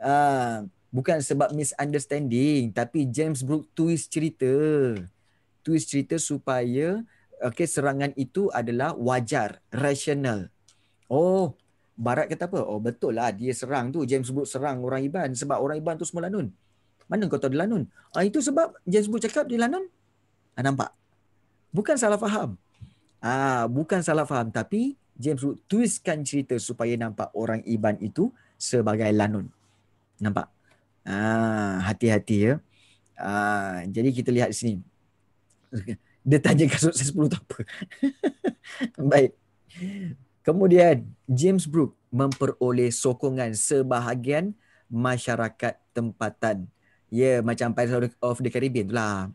S1: Ah, uh, bukan sebab misunderstanding tapi James Brooke twist cerita. Twist cerita supaya okey serangan itu adalah wajar, rational. Oh, barat kata apa? Oh, betul lah dia serang tu James Brooke serang orang Iban sebab orang Iban tu semua lanun. Mana kau tahu dia lanun? Ah, itu sebab James Brooke cakap dia lanun. Ah, nampak? Bukan salah faham. Ah, bukan salah faham tapi James Wood twistkan cerita supaya nampak orang Iban itu sebagai lanun. Nampak? Ah, hati-hati ya. Ah, jadi kita lihat di sini. Dia tanya kasut saya 10 tak apa. Baik. Kemudian James Brooke memperoleh sokongan sebahagian masyarakat tempatan. Ya, yeah, macam Pirates of the Caribbean itulah.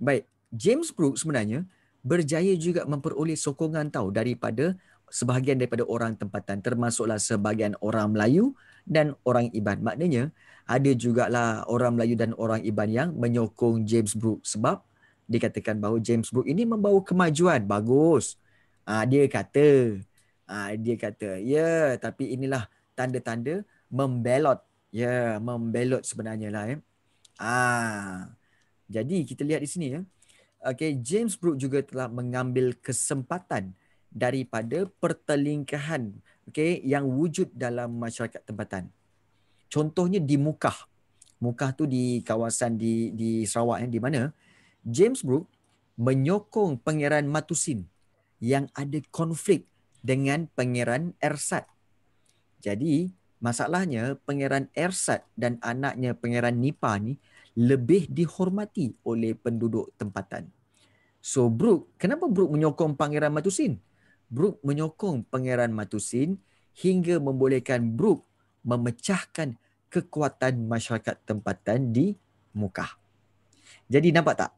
S1: Baik, James Brooke sebenarnya berjaya juga memperoleh sokongan tahu daripada sebahagian daripada orang tempatan termasuklah sebahagian orang Melayu dan orang Iban. Maknanya ada juga lah orang Melayu dan orang Iban yang menyokong James Brooke sebab dikatakan bahawa James Brooke ini membawa kemajuan. Bagus. Ah, dia kata. Ah, dia kata, ya yeah, tapi inilah tanda-tanda membelot. Ya, yeah, membelot sebenarnya lah. Eh. Ah, jadi kita lihat di sini ya. Eh okay, James Brooke juga telah mengambil kesempatan daripada pertelingkahan okay, yang wujud dalam masyarakat tempatan. Contohnya di Mukah. Mukah tu di kawasan di di Sarawak eh, di mana James Brooke menyokong pangeran Matusin yang ada konflik dengan pangeran Ersat. Jadi masalahnya pangeran Ersat dan anaknya pangeran Nipah ni lebih dihormati oleh penduduk tempatan. So Brooke, kenapa Brooke menyokong Pangeran Matusin? Brooke menyokong Pangeran Matusin hingga membolehkan Brooke memecahkan kekuatan masyarakat tempatan di Mukah. Jadi nampak tak?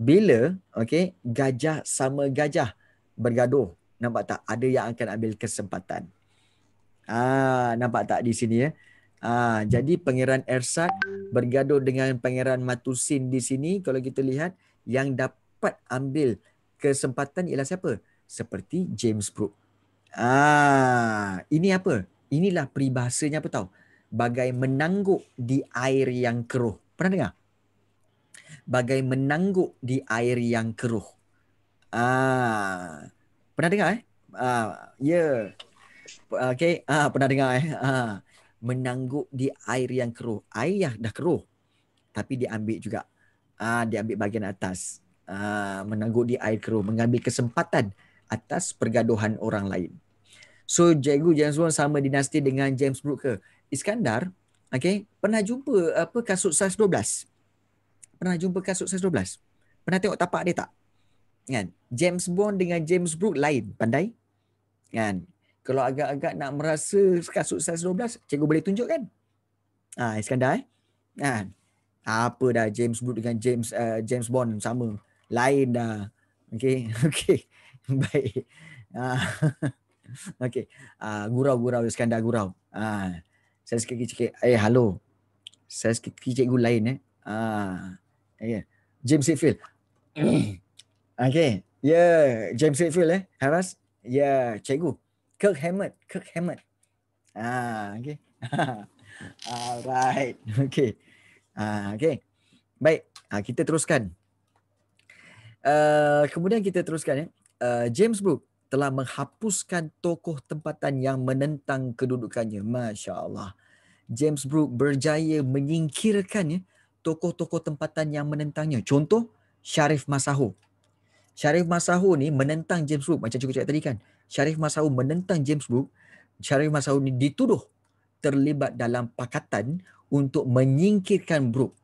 S1: Bila okay, gajah sama gajah bergaduh, nampak tak? Ada yang akan ambil kesempatan. Ah, nampak tak di sini ya? Eh? Ah, jadi Pangeran Ersat bergaduh dengan Pangeran Matusin di sini. Kalau kita lihat yang dapat ambil kesempatan ialah siapa? Seperti James Brooke. Ah, ha, ini apa? Inilah peribahasanya apa tahu? Bagai menangguk di air yang keruh. Pernah dengar? Bagai menangguk di air yang keruh. Ah, pernah dengar eh? Ah, ya. Yeah. Okay, ah, pernah dengar eh? Ah menangguk di air yang keruh. Air yang dah keruh. Tapi diambil juga. Ah, diambil bahagian atas. Ah, menangguk di air keruh. Mengambil kesempatan atas pergaduhan orang lain. So, Jago James Bond sama dinasti dengan James Brooke. Iskandar, okay, pernah jumpa apa kasut saiz 12? Pernah jumpa kasut saiz 12? Pernah tengok tapak dia tak? Kan? James Bond dengan James Brooke lain. Pandai? Kan? Kalau agak-agak nak merasa kasut saiz 12, cikgu boleh tunjukkan. Ah, ha, Iskandar eh. Ha. Apa dah James Bond dengan James uh, James Bond sama. Lain dah. Okey. Okey. Baik. Ha. Okey. Uh, gurau-gurau Iskandar gurau. Ah. Ha. Saya sikit sikit. Eh, hello. Saya sikit cikgu lain eh. Ah. Ha. Okay. Ya. James Hetfield. Okey. Ya, yeah. James Hetfield eh. Haras. Ya, yeah. cikgu. Kirk Hammett, Kirk Hammett. Ah, okay. Alright, okay. Ah, okay. Baik, ah, kita teruskan. Uh, kemudian kita teruskan. Eh. Uh, James Brooke telah menghapuskan tokoh tempatan yang menentang kedudukannya. Masya Allah. James Brooke berjaya menyingkirkan eh, tokoh-tokoh tempatan yang menentangnya. Contoh, Syarif Masahu. Syarif Masahu ni menentang James Brooke macam cikgu cakap tadi kan. Syarif Masau menentang James Brooke, Syarif Masau ini dituduh terlibat dalam pakatan untuk menyingkirkan Brooke.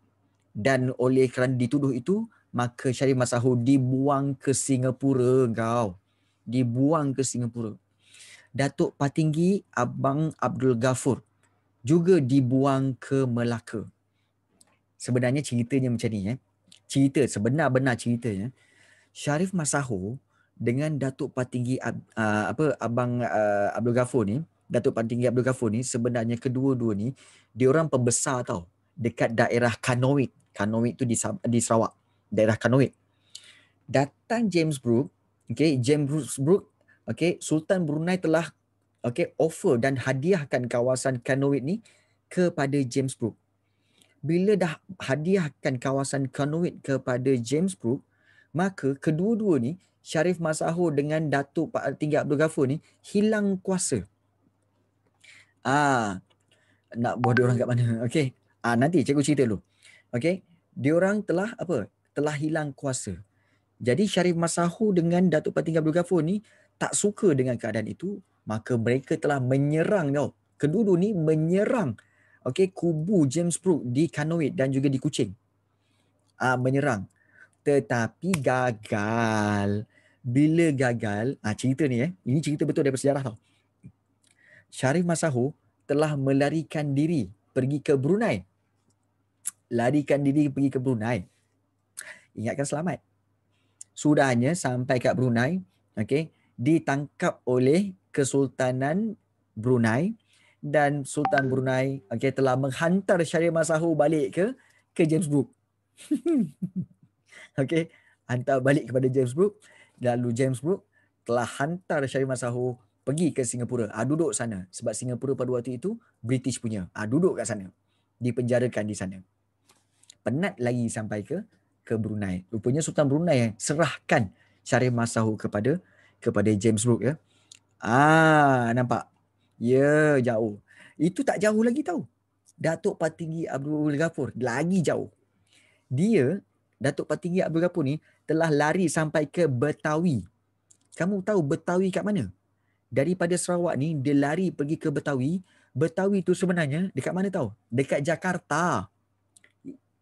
S1: Dan oleh kerana dituduh itu, maka Syarif Masau dibuang ke Singapura kau. Dibuang ke Singapura. Datuk Patinggi Abang Abdul Ghafur juga dibuang ke Melaka. Sebenarnya ceritanya macam ni. Eh? Cerita, sebenar-benar ceritanya. Syarif Masahur dengan Datuk Patinggi uh, apa abang uh, Abdul Ghafur ni, Datuk Patinggi Abdul Ghafur ni sebenarnya kedua-dua ni dia orang pembesar tau dekat daerah Kanoit. Kanoit tu di di Sarawak, daerah Kanoit. Datang James Brooke, okey James Brooke, okay Sultan Brunei telah okey offer dan hadiahkan kawasan Kanoit ni kepada James Brooke. Bila dah hadiahkan kawasan Kanoit kepada James Brooke, maka kedua-dua ni Syarif Masahu dengan Datuk Pak Tinggi Abdul Ghafur ni hilang kuasa. Ah nak buat orang kat mana? Okey. Ah nanti cikgu cerita dulu. Okey. Diorang telah apa? Telah hilang kuasa. Jadi Syarif Masahu dengan Datuk Pak Tinggal Abdul Ghafur ni tak suka dengan keadaan itu, maka mereka telah menyerang tau. kedua ni menyerang okey kubu James Brooke di Kanowit dan juga di Kuching. Ah menyerang. Tetapi gagal bila gagal, ah cerita ni eh, ini cerita betul daripada sejarah tau. Syarif Masahu telah melarikan diri pergi ke Brunei. Larikan diri pergi ke Brunei. Ingatkan selamat. Sudahnya sampai kat Brunei, okey, ditangkap oleh Kesultanan Brunei dan Sultan Brunei okey telah menghantar Syarif Masahu balik ke ke James Brooke. okey, hantar balik kepada James Brooke lalu James Brooke telah hantar Syariman Masahu pergi ke Singapura. Ah duduk sana sebab Singapura pada waktu itu British punya. Ah duduk kat sana. Dipenjarakan di sana. Penat lagi sampai ke ke Brunei. Rupanya Sultan Brunei yang serahkan Syariman Masahu kepada kepada James Brooke ya. Ah nampak. Ya yeah, jauh. Itu tak jauh lagi tau. Datuk Patinggi Abdul Ghafur lagi jauh. Dia Datuk Patinggi Abdul Ghafur ni telah lari sampai ke Betawi. Kamu tahu Betawi kat mana? Daripada Sarawak ni, dia lari pergi ke Betawi. Betawi tu sebenarnya dekat mana tahu? Dekat Jakarta.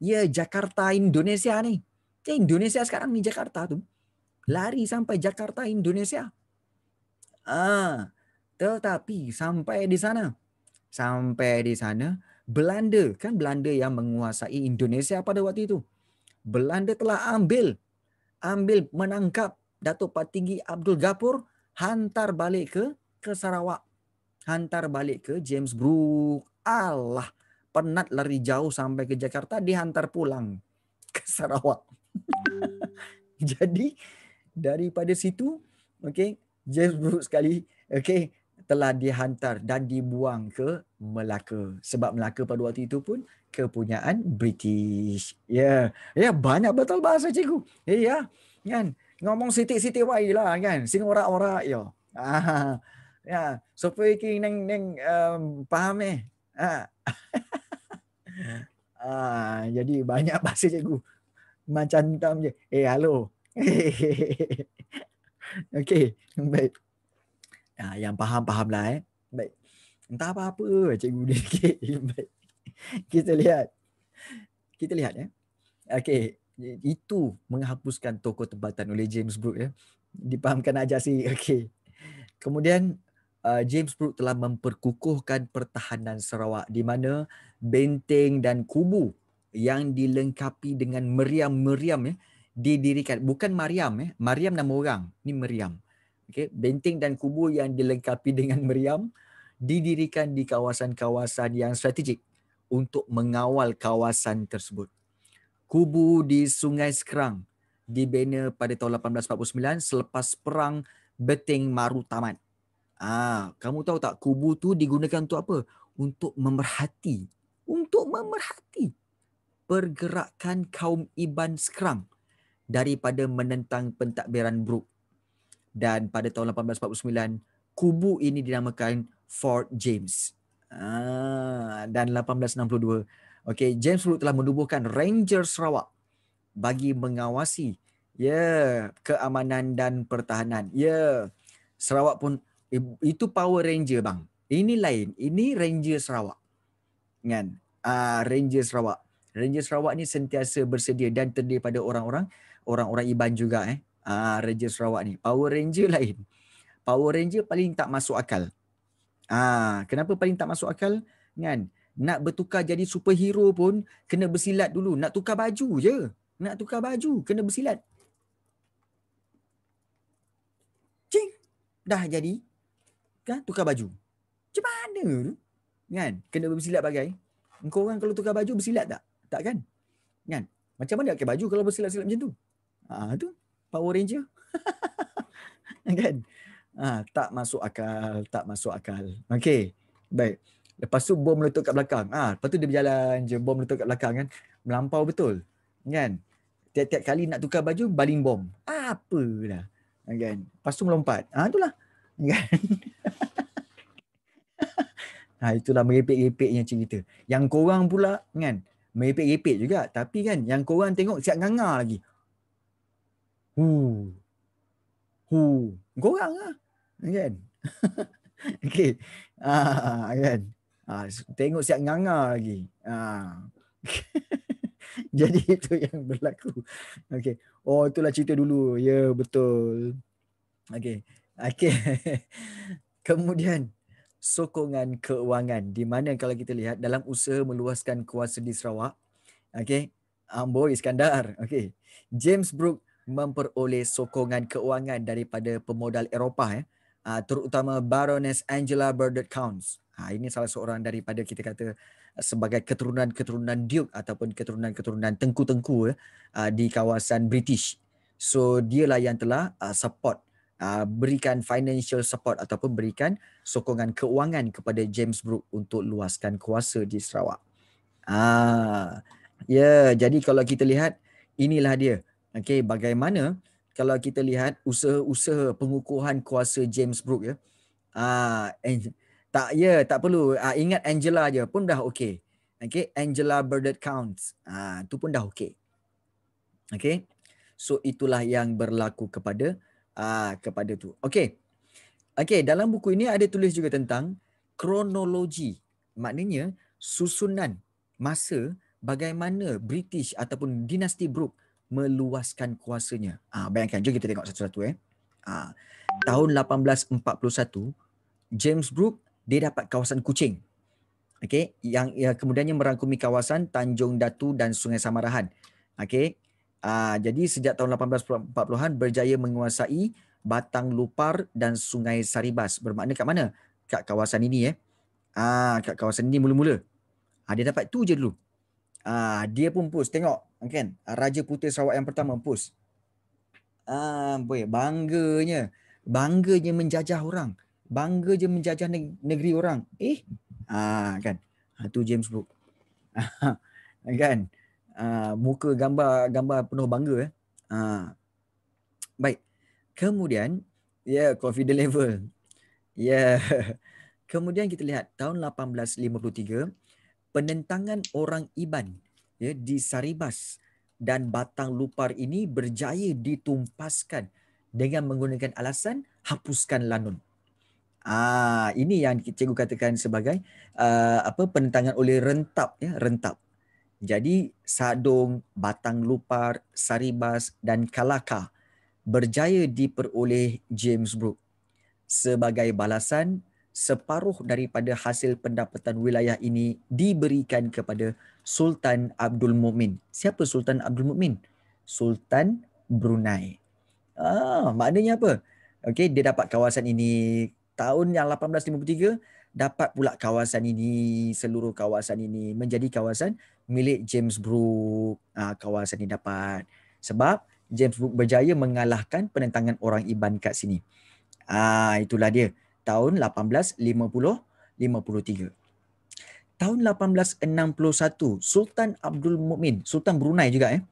S1: Ya, Jakarta Indonesia ni. Ya, Indonesia sekarang ni Jakarta tu. Lari sampai Jakarta Indonesia. Ah, tetapi sampai di sana. Sampai di sana, Belanda kan Belanda yang menguasai Indonesia pada waktu itu. Belanda telah ambil ambil menangkap Datuk Pak Tinggi Abdul Gapur hantar balik ke ke Sarawak. Hantar balik ke James Brook. Allah penat lari jauh sampai ke Jakarta dihantar pulang ke Sarawak. Jadi daripada situ okey James Brook sekali okey telah dihantar dan dibuang ke Melaka. Sebab Melaka pada waktu itu pun kepunyaan British. Ya, yeah. ya yeah, banyak betul bahasa cikgu. Ya, yeah. kan? Ngomong siti-siti wai lah kan. Sing ora-ora yo. Ya, yeah. supaya so, ning ning paham eh. Ah. jadi banyak bahasa cikgu. Macam tam je. Eh, halo. Okey, baik. Ah, yang paham paham lah eh. Baik. Entah apa-apa cikgu dikit, Baik. kita lihat. Kita lihat ya. Okey, itu menghapuskan tokoh tempatan oleh James Brooke ya. Dipahamkan aja sih. Okey. Kemudian uh, James Brooke telah memperkukuhkan pertahanan Sarawak di mana benteng dan kubu yang dilengkapi dengan meriam-meriam ya didirikan bukan Mariam ya Mariam nama orang Ini Meriam okey benteng dan kubu yang dilengkapi dengan meriam didirikan di kawasan-kawasan yang strategik untuk mengawal kawasan tersebut. Kubu di Sungai Sekerang dibina pada tahun 1849 selepas perang Beting Maru Taman. Ah, kamu tahu tak kubu tu digunakan untuk apa? Untuk memerhati, untuk memerhati pergerakan kaum Iban Sekerang daripada menentang pentadbiran Brook. Dan pada tahun 1849, kubu ini dinamakan Fort James. Ah, dan 1862. Okey, James Root telah menubuhkan Ranger Sarawak bagi mengawasi ya yeah, keamanan dan pertahanan. Ya. Yeah, Sarawak pun eh, itu Power Ranger bang. Ini lain, ini Ranger Sarawak. Kan? Ah uh, Ranger Sarawak. Ranger Sarawak ni sentiasa bersedia dan terdiri pada orang-orang orang-orang Iban juga eh. Ah uh, Ranger Sarawak ni Power Ranger lain. Power Ranger paling tak masuk akal. Ah, kenapa paling tak masuk akal? Kan? Nak bertukar jadi superhero pun kena bersilat dulu. Nak tukar baju je. Nak tukar baju kena bersilat. Cing. Dah jadi. Kan tukar baju. Macam mana tu? Kan? Kena bersilat bagai. Engkau orang kalau tukar baju bersilat tak? Tak kan? Kan? Macam mana pakai baju kalau bersilat-silat macam tu? Ah ha, tu. Power Ranger. kan? Ah, ha, tak masuk akal, tak masuk akal. Okey. Baik. Lepas tu bom meletup kat belakang. Ah, ha, lepas tu dia berjalan je bom meletup kat belakang kan. Melampau betul. Kan? Tiap-tiap kali nak tukar baju baling bom. Apalah. Kan? Lepas tu melompat. Ah, ha, itulah. Kan? ha, itulah merepek-repeknya cerita. Yang korang pula kan, merepek-repek juga tapi kan yang korang tengok siap ganga lagi. Hu. Hu. Korang lah kan okay, ah kan ah tengok siap nganga lagi ah jadi itu yang berlaku okay. oh itulah cerita dulu ya yeah, betul okay, okay. kemudian sokongan keuangan di mana kalau kita lihat dalam usaha meluaskan kuasa di Sarawak okey Ambo um, Iskandar. Okey. James Brooke memperoleh sokongan keuangan daripada pemodal Eropah eh. Ah, terutama Baroness Angela Burdett Counts. Ha, ah, ini salah seorang daripada kita kata eh, sebagai keturunan-keturunan Duke ataupun keturunan-keturunan tengku-tengku eh, ah, di kawasan British. So dialah yang telah uh, support uh, berikan financial support ataupun berikan sokongan keuangan kepada James Brooke untuk luaskan kuasa di Sarawak. Ah, ya. Yeah, jadi kalau kita lihat inilah dia. Okay, bagaimana? kalau kita lihat usaha-usaha pengukuhan kuasa James Brooke ya. Ah uh, tak ya, tak perlu. Uh, ingat Angela aja pun dah okey. Okay, Angela Burdett counts. Ah tu pun dah okey. Okay. So itulah yang berlaku kepada ah kepada tu. Okay. Okay, dalam buku ini ada tulis juga tentang kronologi. Maknanya susunan masa bagaimana British ataupun dinasti Brooke meluaskan kuasanya. Ah ha, bayangkan jom kita tengok satu-satu eh. Ha, tahun 1841 James Brooke dia dapat kawasan kucing, Okey, yang ya, kemudiannya merangkumi kawasan Tanjung Datu dan Sungai Samarahan. Okey. Ha, jadi sejak tahun 1840-an berjaya menguasai Batang Lupar dan Sungai Saribas. Bermakna kat mana? Kat kawasan ini eh. Ah ha, kat kawasan ini mula-mula. Ha, dia dapat tu je dulu. Ah uh, dia pun post tengok kan ah, Raja Putih Sarawak yang pertama post. Ah uh, boy bangganya bangganya menjajah orang. Bangga je menjajah negeri orang. Eh ah uh, kan. Ha tu James Brook. Ah, kan. Ah uh, muka gambar gambar penuh bangga eh. Ah baik. Kemudian ya yeah, confident level. Ya. Yeah. Kemudian kita lihat tahun 1853 penentangan orang Iban ya, di Saribas dan Batang Lupar ini berjaya ditumpaskan dengan menggunakan alasan hapuskan lanun. Ah ini yang cikgu katakan sebagai uh, apa penentangan oleh rentap ya rentap. Jadi Sadong, Batang Lupar, Saribas dan Kalaka berjaya diperoleh James Brooke sebagai balasan separuh daripada hasil pendapatan wilayah ini diberikan kepada Sultan Abdul Mumin. Siapa Sultan Abdul Mumin? Sultan Brunei. Ah, maknanya apa? Okey, dia dapat kawasan ini tahun yang 1853 dapat pula kawasan ini, seluruh kawasan ini menjadi kawasan milik James Brooke. Ah, kawasan ini dapat sebab James Brooke berjaya mengalahkan penentangan orang Iban kat sini. Ah, itulah dia tahun 1850-53. Tahun 1861, Sultan Abdul Mukmin, Sultan Brunei juga eh,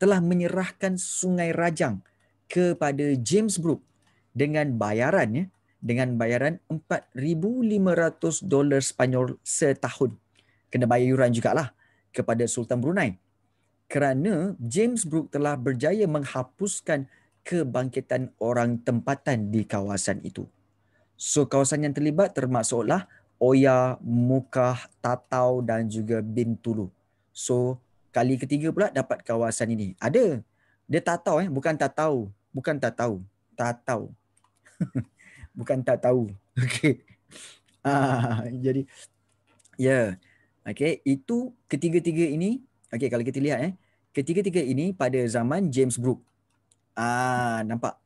S1: telah menyerahkan Sungai Rajang kepada James Brooke dengan bayaran ya, dengan bayaran 4500 dolar Spanyol setahun. Kena bayar yuran jugalah kepada Sultan Brunei. Kerana James Brooke telah berjaya menghapuskan kebangkitan orang tempatan di kawasan itu. So kawasan yang terlibat termasuklah Oya, Mukah, Tatau dan juga Bintulu. So kali ketiga pula dapat kawasan ini. Ada. Dia tak tahu eh, bukan tak tahu, bukan tak tahu. Tak bukan tak tahu. Okey. Ah, jadi ya. Yeah. Okey, itu ketiga-tiga ini, okey kalau kita lihat eh, ketiga-tiga ini pada zaman James Brooke. Ah, nampak.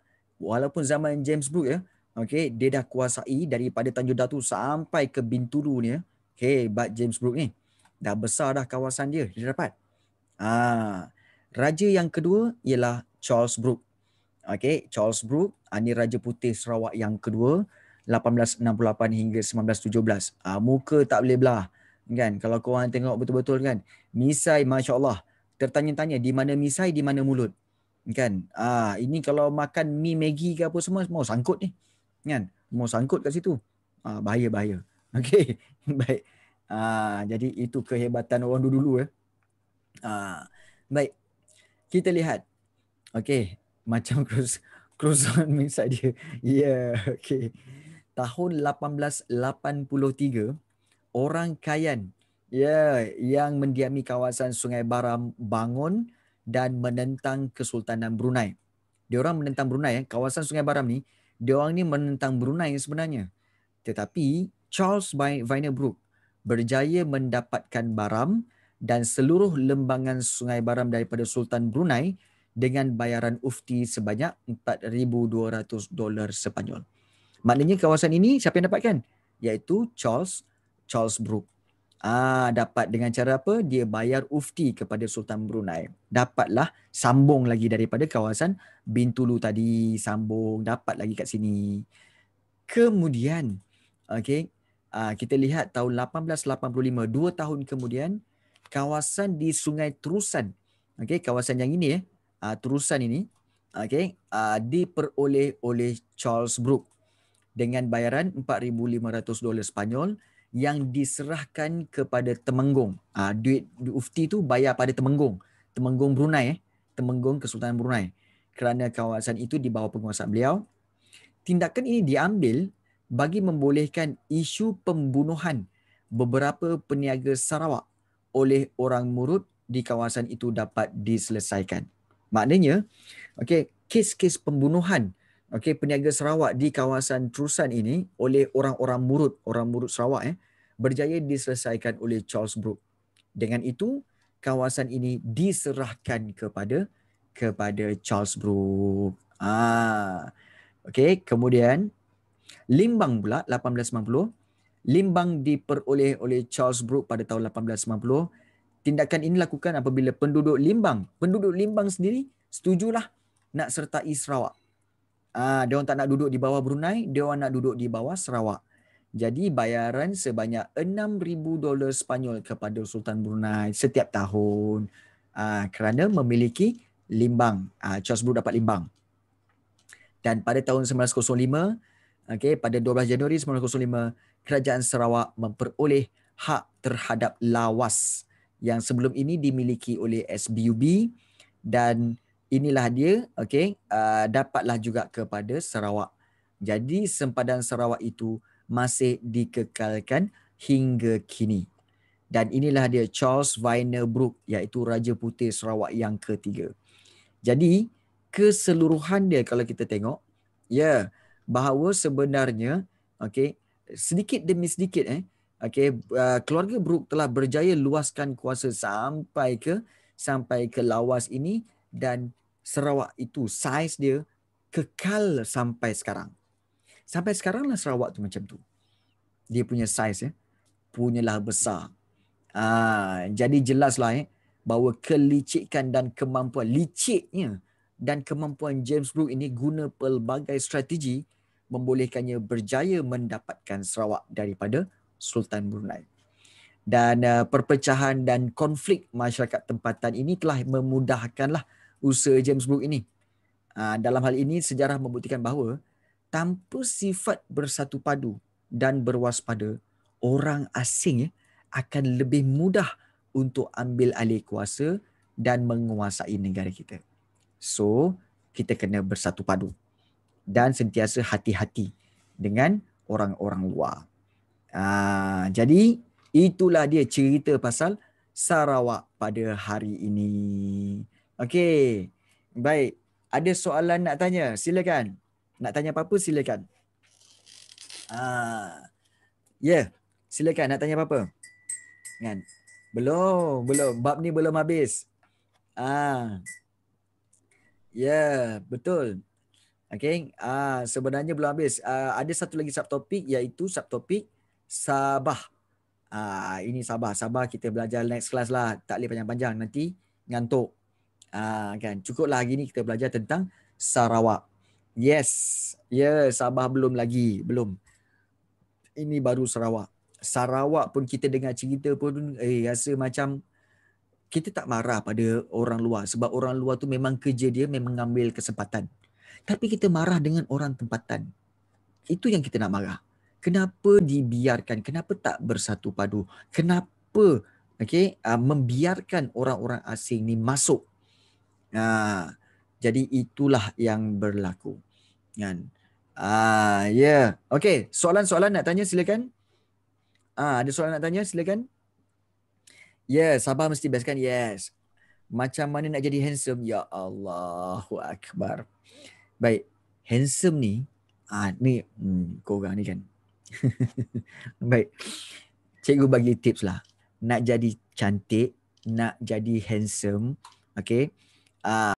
S1: Walaupun zaman James Brooke ya, eh, okay, dia dah kuasai daripada Tanjung Datu sampai ke Bintulu ni. Okay, Bat James Brook ni. Dah besar dah kawasan dia. Dia dapat. Ah, raja yang kedua ialah Charles Brook. Okay, Charles Brook. Ini Raja Putih Sarawak yang kedua. 1868 hingga 1917. Ah, ha, muka tak boleh belah. Kan? Kalau korang tengok betul-betul kan. Misai, Masya Allah. Tertanya-tanya di mana misai, di mana mulut. Kan? Ah, ini kalau makan mie Maggi ke apa semua, semua sangkut ni kan mau sangkut kat situ ah bahaya bahaya okey baik ah jadi itu kehebatan orang dulu-dulu eh ah baik kita lihat okey macam cruise cruise on misal dia ya yeah. okey tahun 1883 orang kayan ya yeah, yang mendiami kawasan Sungai Baram bangun dan menentang Kesultanan Brunei. Orang menentang Brunei, eh. kawasan Sungai Baram ni dia orang ni menentang Brunei sebenarnya. Tetapi Charles by Vinerbrook berjaya mendapatkan Baram dan seluruh lembangan Sungai Baram daripada Sultan Brunei dengan bayaran ufti sebanyak 4200 dolar Sepanyol. Maknanya kawasan ini siapa yang dapatkan? Yaitu Charles Charles Brooke. Ah dapat dengan cara apa? Dia bayar ufti kepada Sultan Brunei. Dapatlah sambung lagi daripada kawasan Bintulu tadi sambung dapat lagi kat sini. Kemudian okay, ah kita lihat tahun 1885 dua tahun kemudian kawasan di Sungai Terusan. okay, kawasan yang ini eh, ah, Terusan ini okay, ah diperoleh oleh Charles Brooke dengan bayaran 4500 dolar Spanyol yang diserahkan kepada Temenggung. Ah duit ufti tu bayar pada Temenggung. Temenggung Brunei eh. Temenggung Kesultanan Brunei. Kerana kawasan itu di bawah penguasaan beliau. Tindakan ini diambil bagi membolehkan isu pembunuhan beberapa peniaga Sarawak oleh orang murud di kawasan itu dapat diselesaikan. Maknanya, okay, kes-kes pembunuhan okey peniaga Sarawak di kawasan Terusan ini oleh orang-orang murud, orang murud Sarawak eh, berjaya diselesaikan oleh Charles Brooke. Dengan itu, kawasan ini diserahkan kepada kepada Charles Brooke. Ah. Okey, kemudian Limbang pula 1890, Limbang diperoleh oleh Charles Brooke pada tahun 1890. Tindakan ini lakukan apabila penduduk Limbang, penduduk Limbang sendiri setujulah nak sertai Sarawak. Ah, dia orang tak nak duduk di bawah Brunei, dia orang nak duduk di bawah Sarawak. Jadi bayaran sebanyak 6000 dolar Spanyol kepada Sultan Brunei setiap tahun. Ah, kerana memiliki limbang. Ah, Charles Brooke dapat limbang. Dan pada tahun 1905, okay, pada 12 Januari 1905, kerajaan Sarawak memperoleh hak terhadap lawas yang sebelum ini dimiliki oleh SBUB dan inilah dia okey uh, ah, dapatlah juga kepada Sarawak. Jadi sempadan Sarawak itu masih dikekalkan hingga kini. Dan inilah dia Charles Viner Brook iaitu Raja Putih Sarawak yang ketiga. Jadi keseluruhan dia kalau kita tengok ya yeah, bahawa sebenarnya okey sedikit demi sedikit eh okey uh, ah, keluarga Brook telah berjaya luaskan kuasa sampai ke sampai ke lawas ini dan Sarawak itu saiz dia kekal sampai sekarang. Sampai sekaranglah Sarawak tu macam tu. Dia punya saiz ya, eh, punyalah besar. Ah, jadi jelaslah eh bahawa kelicikan dan kemampuan liciknya dan kemampuan James Brooke ini guna pelbagai strategi membolehkannya berjaya mendapatkan Sarawak daripada Sultan Brunei. Dan uh, perpecahan dan konflik masyarakat tempatan ini telah memudahkanlah usaha James Brooke ini. Ah, dalam hal ini, sejarah membuktikan bahawa tanpa sifat bersatu padu dan berwaspada, orang asing eh, akan lebih mudah untuk ambil alih kuasa dan menguasai negara kita. So, kita kena bersatu padu dan sentiasa hati-hati dengan orang-orang luar. Ah, jadi, itulah dia cerita pasal Sarawak pada hari ini. Okey. Baik. Ada soalan nak tanya? Silakan. Nak tanya apa-apa silakan. Ah. Ya. Yeah. Silakan nak tanya apa-apa. Kan. Belum, belum. Bab ni belum habis. Ah. Ya, yeah, betul. Okey. Ah, sebenarnya belum habis. Ah, ada satu lagi subtopik iaitu subtopik Sabah. Ah, ini Sabah. Sabah kita belajar next class lah. Tak boleh panjang-panjang nanti ngantuk. Ah, kan cukuplah hari ni kita belajar tentang Sarawak. Yes. Ya, yeah, Sabah belum lagi, belum. Ini baru Sarawak. Sarawak pun kita dengar cerita pun eh rasa macam kita tak marah pada orang luar sebab orang luar tu memang kerja dia memang ambil kesempatan. Tapi kita marah dengan orang tempatan. Itu yang kita nak marah. Kenapa dibiarkan? Kenapa tak bersatu padu? Kenapa okay, uh, ah, membiarkan orang-orang asing ni masuk Ha, jadi itulah yang berlaku. Kan? Ha, ya. Yeah. Okey, soalan-soalan nak tanya silakan. Ha, ada soalan nak tanya silakan. Ya, yeah, sabar mesti best kan? Yes. Macam mana nak jadi handsome? Ya Allahu Akbar. Baik, handsome ni, ah ni hmm, korang ni kan. Baik. Cikgu bagi tips lah. Nak jadi cantik, nak jadi handsome, okay? Uh,